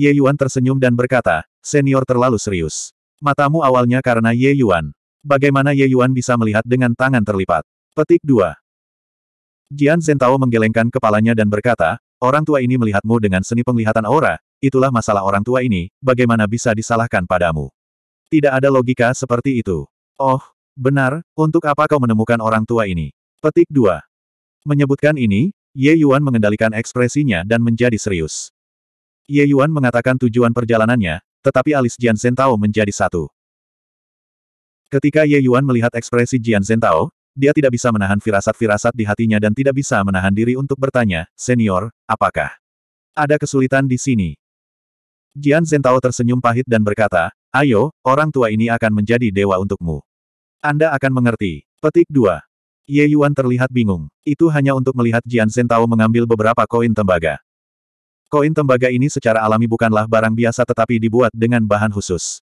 Ye Yuan tersenyum dan berkata, senior terlalu serius. Matamu awalnya karena Ye Yuan. Bagaimana Ye Yuan bisa melihat dengan tangan terlipat? Petik 2. Jian Zentao menggelengkan kepalanya dan berkata, orang tua ini melihatmu dengan seni penglihatan aura, itulah masalah orang tua ini, bagaimana bisa disalahkan padamu. Tidak ada logika seperti itu. Oh, benar, untuk apa kau menemukan orang tua ini? Petik 2. Menyebutkan ini, Ye Yuan mengendalikan ekspresinya dan menjadi serius. Ye Yuan mengatakan tujuan perjalanannya, tetapi alis Jian Zentao menjadi satu. Ketika Ye Yuan melihat ekspresi Jian Zentao, dia tidak bisa menahan firasat-firasat di hatinya dan tidak bisa menahan diri untuk bertanya, Senior, apakah ada kesulitan di sini? Jian Zentao tersenyum pahit dan berkata, Ayo, orang tua ini akan menjadi dewa untukmu. Anda akan mengerti. Petik 2. Ye Yuan terlihat bingung. Itu hanya untuk melihat Jian Zentao mengambil beberapa koin tembaga. Koin tembaga ini secara alami bukanlah barang biasa tetapi dibuat dengan bahan khusus.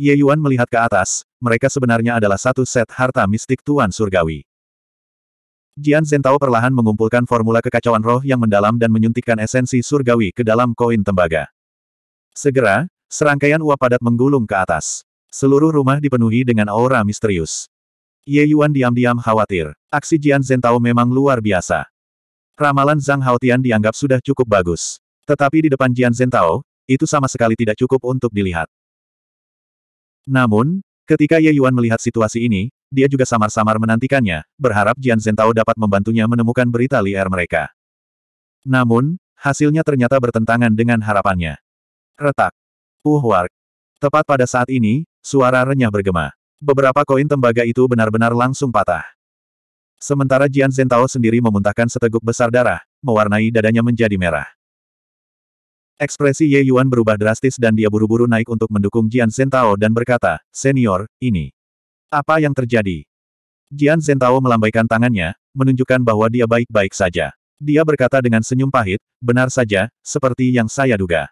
Ye Yuan melihat ke atas, mereka sebenarnya adalah satu set harta mistik Tuan Surgawi. Jian Zentao perlahan mengumpulkan formula kekacauan roh yang mendalam dan menyuntikkan esensi surgawi ke dalam koin tembaga. Segera, serangkaian uap padat menggulung ke atas. Seluruh rumah dipenuhi dengan aura misterius. Ye Yuan diam-diam khawatir. Aksi Jian Zentao memang luar biasa. Ramalan Zhang Haotian dianggap sudah cukup bagus. Tetapi di depan Jian Zentao, itu sama sekali tidak cukup untuk dilihat. Namun, ketika Ye Yuan melihat situasi ini, dia juga samar-samar menantikannya, berharap Jian Zentao dapat membantunya menemukan berita liar er mereka. Namun, hasilnya ternyata bertentangan dengan harapannya. Retak. Uhwark. Tepat pada saat ini, suara renyah bergema. Beberapa koin tembaga itu benar-benar langsung patah. Sementara Jian Zentao sendiri memuntahkan seteguk besar darah, mewarnai dadanya menjadi merah. Ekspresi Ye Yuan berubah drastis dan dia buru-buru naik untuk mendukung Jian Zentao dan berkata, Senior, ini. Apa yang terjadi? Jian Zentao melambaikan tangannya, menunjukkan bahwa dia baik-baik saja. Dia berkata dengan senyum pahit, benar saja, seperti yang saya duga.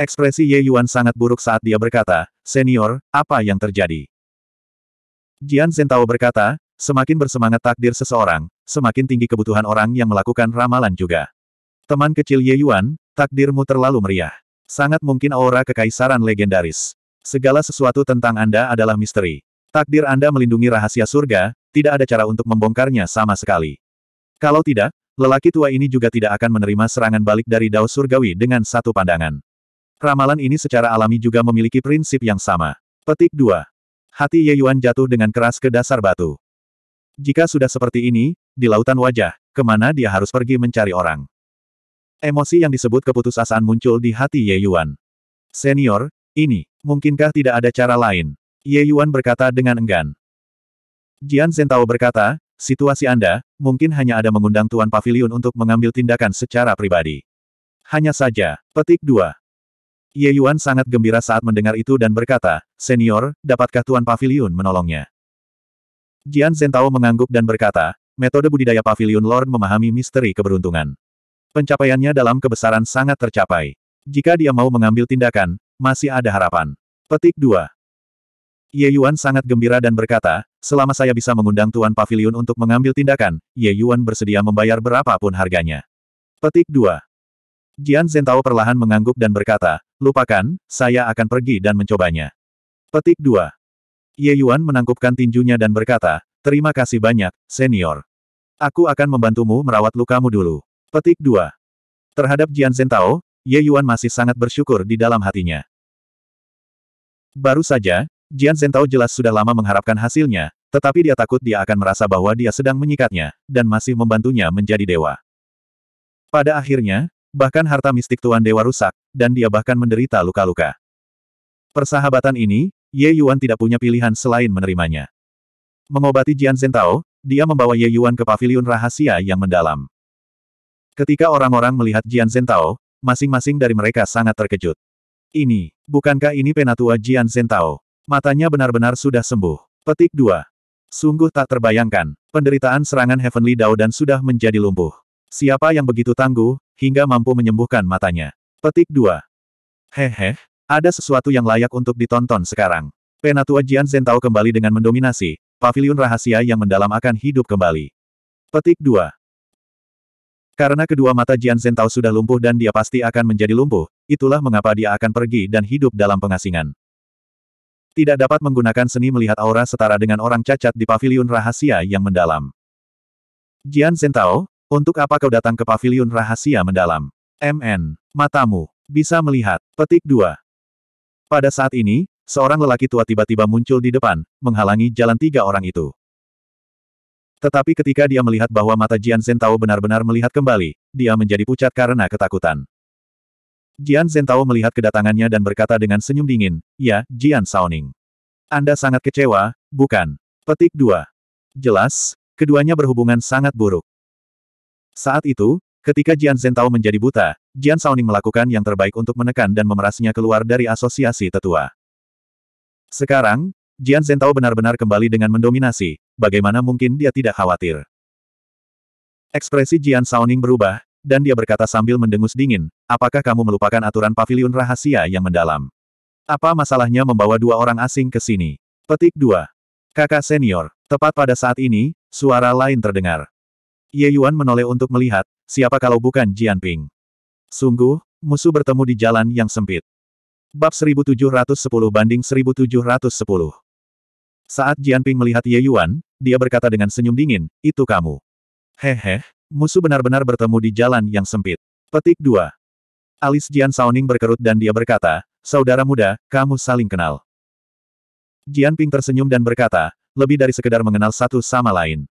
Ekspresi Ye Yuan sangat buruk saat dia berkata, Senior, apa yang terjadi? Jian Zentao berkata, semakin bersemangat takdir seseorang, semakin tinggi kebutuhan orang yang melakukan ramalan juga. Teman kecil Ye Yuan, Takdirmu terlalu meriah. Sangat mungkin aura kekaisaran legendaris. Segala sesuatu tentang Anda adalah misteri. Takdir Anda melindungi rahasia surga, tidak ada cara untuk membongkarnya sama sekali. Kalau tidak, lelaki tua ini juga tidak akan menerima serangan balik dari Dao Surgawi dengan satu pandangan. Ramalan ini secara alami juga memiliki prinsip yang sama. Petik 2. Hati Ye Yuan jatuh dengan keras ke dasar batu. Jika sudah seperti ini, di lautan wajah, kemana dia harus pergi mencari orang? Emosi yang disebut keputusasaan muncul di hati Ye Yuan. Senior, ini, mungkinkah tidak ada cara lain? Ye Yuan berkata dengan enggan. Jian Zentao berkata, situasi Anda, mungkin hanya ada mengundang Tuan Pavilion untuk mengambil tindakan secara pribadi. Hanya saja, petik dua. Ye Yuan sangat gembira saat mendengar itu dan berkata, Senior, dapatkah Tuan Pavilion menolongnya? Jian Zentao mengangguk dan berkata, metode budidaya Pavilion Lord memahami misteri keberuntungan. Pencapaiannya dalam kebesaran sangat tercapai. Jika dia mau mengambil tindakan, masih ada harapan. Petik 2. Ye Yuan sangat gembira dan berkata, selama saya bisa mengundang Tuan Pavilion untuk mengambil tindakan, Ye Yuan bersedia membayar berapapun harganya. Petik 2. Jian Zentao perlahan mengangguk dan berkata, lupakan, saya akan pergi dan mencobanya. Petik 2. Ye Yuan menangkupkan tinjunya dan berkata, terima kasih banyak, senior. Aku akan membantumu merawat lukamu dulu. Petik 2. Terhadap Jian Zentao, Ye Yuan masih sangat bersyukur di dalam hatinya. Baru saja, Jian Zentao jelas sudah lama mengharapkan hasilnya, tetapi dia takut dia akan merasa bahwa dia sedang menyikatnya, dan masih membantunya menjadi dewa. Pada akhirnya, bahkan harta mistik Tuan Dewa rusak, dan dia bahkan menderita luka-luka. Persahabatan ini, Ye Yuan tidak punya pilihan selain menerimanya. Mengobati Jian Zentao, dia membawa Ye Yuan ke pavilion rahasia yang mendalam. Ketika orang-orang melihat Jian Zentao, masing-masing dari mereka sangat terkejut. Ini, bukankah ini penatua Jian Zentao? Matanya benar-benar sudah sembuh. Petik 2. Sungguh tak terbayangkan, penderitaan serangan Heavenly Dao dan sudah menjadi lumpuh. Siapa yang begitu tangguh, hingga mampu menyembuhkan matanya? Petik 2. Hehe, ada sesuatu yang layak untuk ditonton sekarang. Penatua Jian Zentao kembali dengan mendominasi, pavilion rahasia yang mendalam akan hidup kembali. Petik 2. Karena kedua mata Jian Zhen sudah lumpuh dan dia pasti akan menjadi lumpuh, itulah mengapa dia akan pergi dan hidup dalam pengasingan. Tidak dapat menggunakan seni melihat aura setara dengan orang cacat di paviliun rahasia yang mendalam. Jian Zhen untuk apa kau datang ke paviliun rahasia mendalam? MN, matamu, bisa melihat. Petik 2. Pada saat ini, seorang lelaki tua tiba-tiba muncul di depan, menghalangi jalan tiga orang itu. Tetapi ketika dia melihat bahwa mata Jian Zentao benar-benar melihat kembali, dia menjadi pucat karena ketakutan. Jian Zentao melihat kedatangannya dan berkata dengan senyum dingin, Ya, Jian Saoning. Anda sangat kecewa, bukan? Petik 2. Jelas, keduanya berhubungan sangat buruk. Saat itu, ketika Jian Zentao menjadi buta, Jian Saoning melakukan yang terbaik untuk menekan dan memerasnya keluar dari asosiasi tetua. Sekarang, Jian Zhen benar-benar kembali dengan mendominasi, bagaimana mungkin dia tidak khawatir. Ekspresi Jian Saoning berubah, dan dia berkata sambil mendengus dingin, apakah kamu melupakan aturan pavilion rahasia yang mendalam? Apa masalahnya membawa dua orang asing ke sini? Petik 2. Kakak senior, tepat pada saat ini, suara lain terdengar. Ye Yuan menoleh untuk melihat, siapa kalau bukan Jian Ping. Sungguh, musuh bertemu di jalan yang sempit. Bab 1710 banding 1710 saat Jianping melihat Ye Yuan, dia berkata dengan senyum dingin, itu kamu. Hehe, musuh benar-benar bertemu di jalan yang sempit. Petik 2. Alis Jian Saoning berkerut dan dia berkata, saudara muda, kamu saling kenal. Jianping tersenyum dan berkata, lebih dari sekedar mengenal satu sama lain.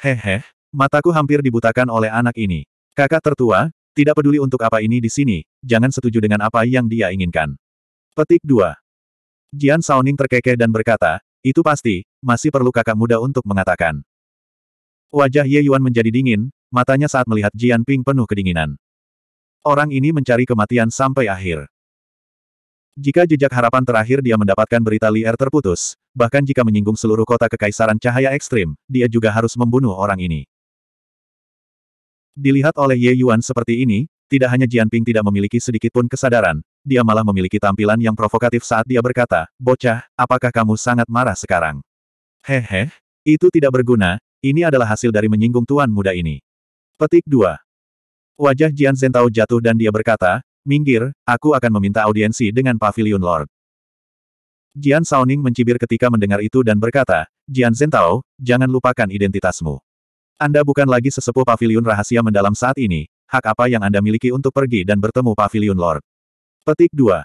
Hehe, mataku hampir dibutakan oleh anak ini. Kakak tertua, tidak peduli untuk apa ini di sini, jangan setuju dengan apa yang dia inginkan. Petik 2. Jian Saoning terkekeh dan berkata, itu pasti, masih perlu kakak muda untuk mengatakan. Wajah Ye Yuan menjadi dingin, matanya saat melihat Jian Ping penuh kedinginan. Orang ini mencari kematian sampai akhir. Jika jejak harapan terakhir dia mendapatkan berita liar er terputus, bahkan jika menyinggung seluruh kota kekaisaran cahaya ekstrim, dia juga harus membunuh orang ini. Dilihat oleh Ye Yuan seperti ini, tidak hanya Jianping tidak memiliki sedikit pun kesadaran, dia malah memiliki tampilan yang provokatif saat dia berkata, Bocah, apakah kamu sangat marah sekarang? Hehe, itu tidak berguna, ini adalah hasil dari menyinggung tuan muda ini. Petik 2. Wajah Jian Zentao jatuh dan dia berkata, Minggir, aku akan meminta audiensi dengan Pavilion Lord. Jian Saoning mencibir ketika mendengar itu dan berkata, Jian Zentao, jangan lupakan identitasmu. Anda bukan lagi sesepuh pavilion rahasia mendalam saat ini, hak apa yang Anda miliki untuk pergi dan bertemu Pavilion Lord? Petik 2.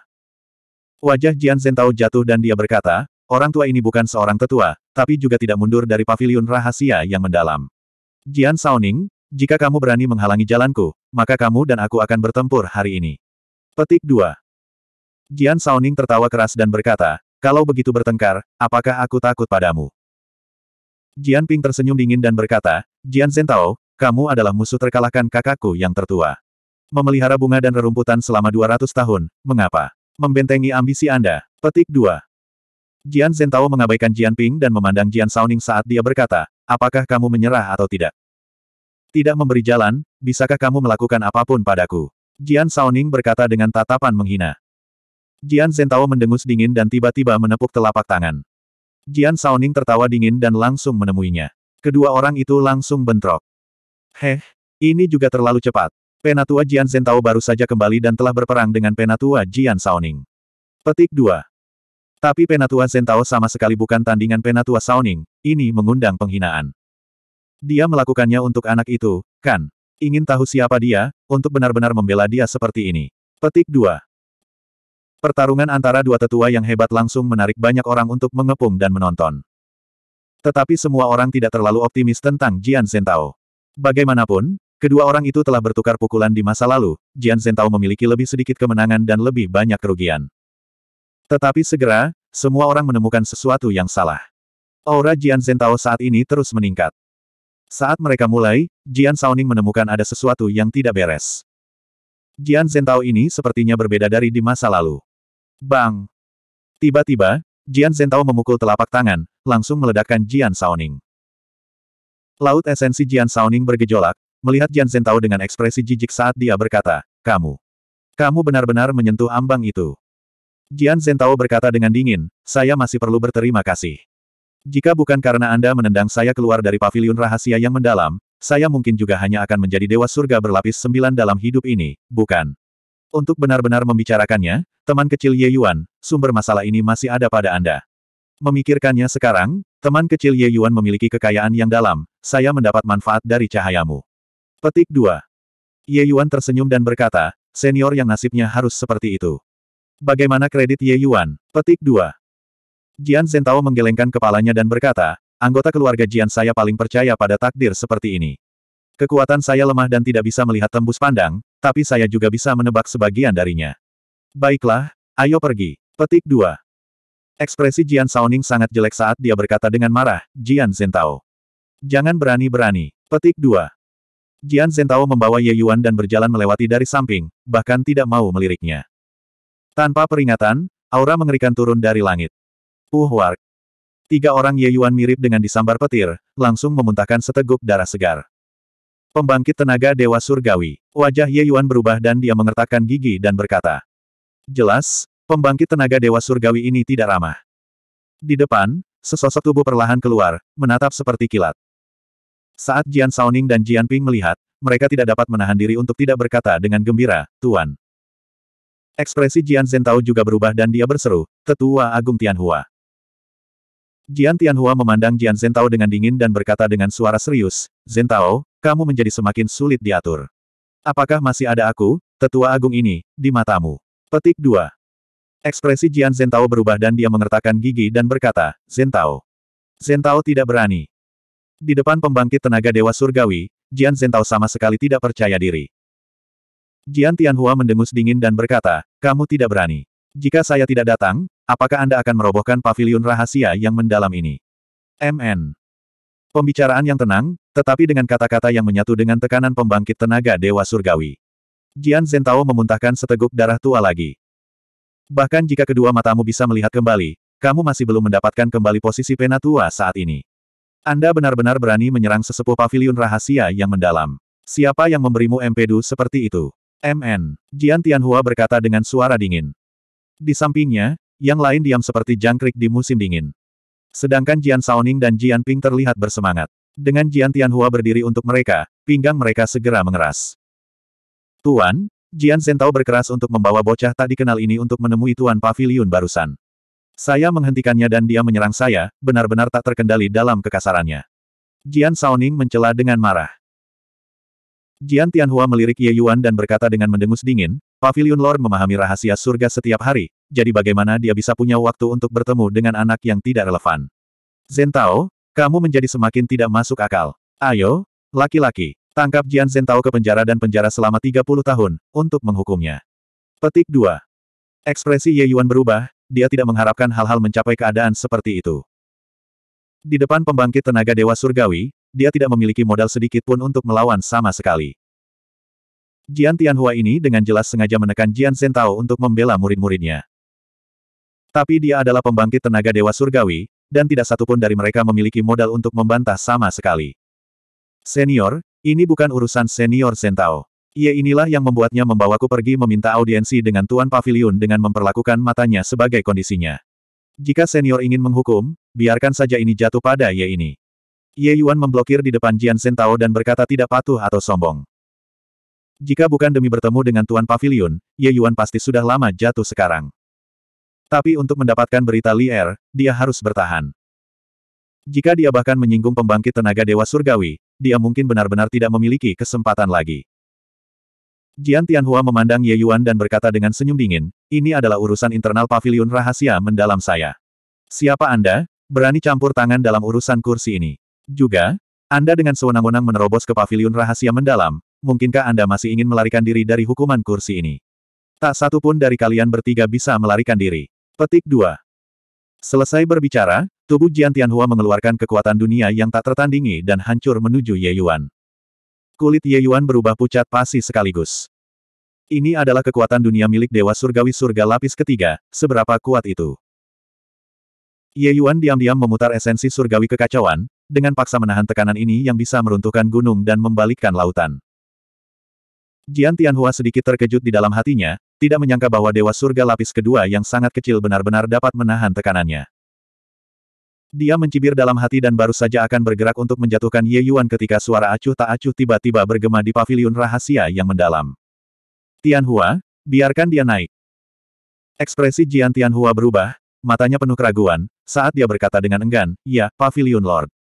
Wajah Jian Zentao jatuh dan dia berkata, orang tua ini bukan seorang tetua, tapi juga tidak mundur dari pavilion rahasia yang mendalam. Jian Saoning, jika kamu berani menghalangi jalanku, maka kamu dan aku akan bertempur hari ini. Petik 2. Jian Saoning tertawa keras dan berkata, kalau begitu bertengkar, apakah aku takut padamu? Jian Ping tersenyum dingin dan berkata, Jian Zentao, kamu adalah musuh terkalahkan kakakku yang tertua. Memelihara bunga dan rerumputan selama 200 tahun, mengapa? Membentengi ambisi Anda. Petik 2. Jian Zentao mengabaikan Jian Ping dan memandang Jian Saoning saat dia berkata, apakah kamu menyerah atau tidak? Tidak memberi jalan, bisakah kamu melakukan apapun padaku? Jian Saoning berkata dengan tatapan menghina. Jian Zentao mendengus dingin dan tiba-tiba menepuk telapak tangan. Jian Saoning tertawa dingin dan langsung menemuinya. Kedua orang itu langsung bentrok. Heh, ini juga terlalu cepat. Penatua Jian Zentao baru saja kembali dan telah berperang dengan Penatua Jian Saoning. Petik 2. Tapi Penatua Zentao sama sekali bukan tandingan Penatua Saoning, ini mengundang penghinaan. Dia melakukannya untuk anak itu, kan? Ingin tahu siapa dia, untuk benar-benar membela dia seperti ini. Petik 2. Pertarungan antara dua tetua yang hebat langsung menarik banyak orang untuk mengepung dan menonton. Tetapi semua orang tidak terlalu optimis tentang Jian Zentao. Bagaimanapun, kedua orang itu telah bertukar pukulan di masa lalu, Jian Tao memiliki lebih sedikit kemenangan dan lebih banyak kerugian. Tetapi segera, semua orang menemukan sesuatu yang salah. Aura Jian Tao saat ini terus meningkat. Saat mereka mulai, Jian Saoning menemukan ada sesuatu yang tidak beres. Jian Tao ini sepertinya berbeda dari di masa lalu. Bang! Tiba-tiba, Jian Tao memukul telapak tangan, langsung meledakkan Jian Saoning. Laut esensi Jian Saoning bergejolak, melihat Jian Zentao dengan ekspresi jijik saat dia berkata, Kamu. Kamu benar-benar menyentuh ambang itu. Jian Zentao berkata dengan dingin, saya masih perlu berterima kasih. Jika bukan karena Anda menendang saya keluar dari pavilion rahasia yang mendalam, saya mungkin juga hanya akan menjadi dewa surga berlapis sembilan dalam hidup ini, bukan? Untuk benar-benar membicarakannya, teman kecil Ye Yuan, sumber masalah ini masih ada pada Anda. Memikirkannya sekarang, Teman kecil Ye Yuan memiliki kekayaan yang dalam, saya mendapat manfaat dari cahayamu. Petik 2. Ye Yuan tersenyum dan berkata, senior yang nasibnya harus seperti itu. Bagaimana kredit Ye Yuan? Petik 2. Jian Zentao menggelengkan kepalanya dan berkata, anggota keluarga Jian saya paling percaya pada takdir seperti ini. Kekuatan saya lemah dan tidak bisa melihat tembus pandang, tapi saya juga bisa menebak sebagian darinya. Baiklah, ayo pergi. Petik 2. Ekspresi Jian Saoning sangat jelek saat dia berkata dengan marah, Jian Zentao. Jangan berani-berani. Petik 2. Jian Zentao membawa Ye Yuan dan berjalan melewati dari samping, bahkan tidak mau meliriknya. Tanpa peringatan, aura mengerikan turun dari langit. Uh wark. Tiga orang Ye Yuan mirip dengan disambar petir, langsung memuntahkan seteguk darah segar. Pembangkit tenaga Dewa Surgawi. Wajah Ye Yuan berubah dan dia mengertakkan gigi dan berkata. Jelas, Pembangkit tenaga Dewa Surgawi ini tidak ramah. Di depan, sesosok tubuh perlahan keluar, menatap seperti kilat. Saat Jian Saoning dan Jian Ping melihat, mereka tidak dapat menahan diri untuk tidak berkata dengan gembira, Tuan. Ekspresi Jian Zentao juga berubah dan dia berseru, Tetua Agung Tianhua. Jian Tianhua memandang Jian Zentao dengan dingin dan berkata dengan suara serius, Zentao, kamu menjadi semakin sulit diatur. Apakah masih ada aku, Tetua Agung ini, di matamu? Petik 2. Ekspresi Jian Zentao berubah dan dia mengertakkan gigi dan berkata, Zentao. Zentao tidak berani. Di depan pembangkit tenaga dewa surgawi, Jian Zentao sama sekali tidak percaya diri. Jian Tianhua mendengus dingin dan berkata, kamu tidak berani. Jika saya tidak datang, apakah Anda akan merobohkan pavilion rahasia yang mendalam ini? MN. Pembicaraan yang tenang, tetapi dengan kata-kata yang menyatu dengan tekanan pembangkit tenaga dewa surgawi. Jian Zentao memuntahkan seteguk darah tua lagi. Bahkan jika kedua matamu bisa melihat kembali, kamu masih belum mendapatkan kembali posisi penatua saat ini. Anda benar-benar berani menyerang sesepuh pavilion rahasia yang mendalam. Siapa yang memberimu empedu seperti itu? MN. Jian Tianhua berkata dengan suara dingin. Di sampingnya, yang lain diam seperti jangkrik di musim dingin. Sedangkan Jian Saoning dan Jian Ping terlihat bersemangat. Dengan Jian Tianhua berdiri untuk mereka, pinggang mereka segera mengeras. Tuan, Jian Zentao berkeras untuk membawa bocah tak dikenal ini untuk menemui Tuan Pavilion barusan. Saya menghentikannya dan dia menyerang saya, benar-benar tak terkendali dalam kekasarannya. Jian Saoning mencela dengan marah. Jian Tianhua melirik Ye Yuan dan berkata dengan mendengus dingin, Pavilion Lord memahami rahasia surga setiap hari, jadi bagaimana dia bisa punya waktu untuk bertemu dengan anak yang tidak relevan. Zentao, kamu menjadi semakin tidak masuk akal. Ayo, laki-laki. Tangkap Jian Zentao ke penjara dan penjara selama 30 tahun, untuk menghukumnya. Petik 2. Ekspresi Ye Yuan berubah, dia tidak mengharapkan hal-hal mencapai keadaan seperti itu. Di depan pembangkit tenaga Dewa Surgawi, dia tidak memiliki modal sedikit pun untuk melawan sama sekali. Jian Tianhua ini dengan jelas sengaja menekan Jian Zentao untuk membela murid-muridnya. Tapi dia adalah pembangkit tenaga Dewa Surgawi, dan tidak satupun dari mereka memiliki modal untuk membantah sama sekali. Senior, ini bukan urusan senior Sentao. Ia inilah yang membuatnya membawaku pergi meminta audiensi dengan Tuan Pavilion dengan memperlakukan matanya sebagai kondisinya. Jika senior ingin menghukum, biarkan saja ini jatuh pada Ye ini. Ye Yuan memblokir di depan Jian Sentao dan berkata tidak patuh atau sombong. Jika bukan demi bertemu dengan Tuan Pavilion, Ye Yuan pasti sudah lama jatuh sekarang. Tapi untuk mendapatkan berita Li Er, dia harus bertahan. Jika dia bahkan menyinggung pembangkit tenaga Dewa Surgawi, dia mungkin benar-benar tidak memiliki kesempatan lagi. Jian Tianhua memandang Ye Yuan dan berkata dengan senyum dingin, ini adalah urusan internal pavilion rahasia mendalam saya. Siapa Anda, berani campur tangan dalam urusan kursi ini? Juga, Anda dengan sewenang-wenang menerobos ke pavilion rahasia mendalam, mungkinkah Anda masih ingin melarikan diri dari hukuman kursi ini? Tak satu pun dari kalian bertiga bisa melarikan diri. Petik 2. Selesai berbicara, Tubuh Jian Tianhua mengeluarkan kekuatan dunia yang tak tertandingi dan hancur menuju Ye Yuan. Kulit Ye Yuan berubah pucat pasi sekaligus. Ini adalah kekuatan dunia milik Dewa Surgawi Surga Lapis Ketiga, seberapa kuat itu. Ye Yuan diam-diam memutar esensi surgawi kekacauan, dengan paksa menahan tekanan ini yang bisa meruntuhkan gunung dan membalikkan lautan. Jian Tianhua sedikit terkejut di dalam hatinya, tidak menyangka bahwa Dewa Surga Lapis Kedua yang sangat kecil benar-benar dapat menahan tekanannya. Dia mencibir dalam hati dan baru saja akan bergerak untuk menjatuhkan Ye Yuan ketika suara acuh tak acuh tiba-tiba bergema di Pavilion rahasia yang mendalam. Tianhua, biarkan dia naik. Ekspresi Jian Tianhua berubah, matanya penuh keraguan, saat dia berkata dengan enggan, ya, Pavilion Lord.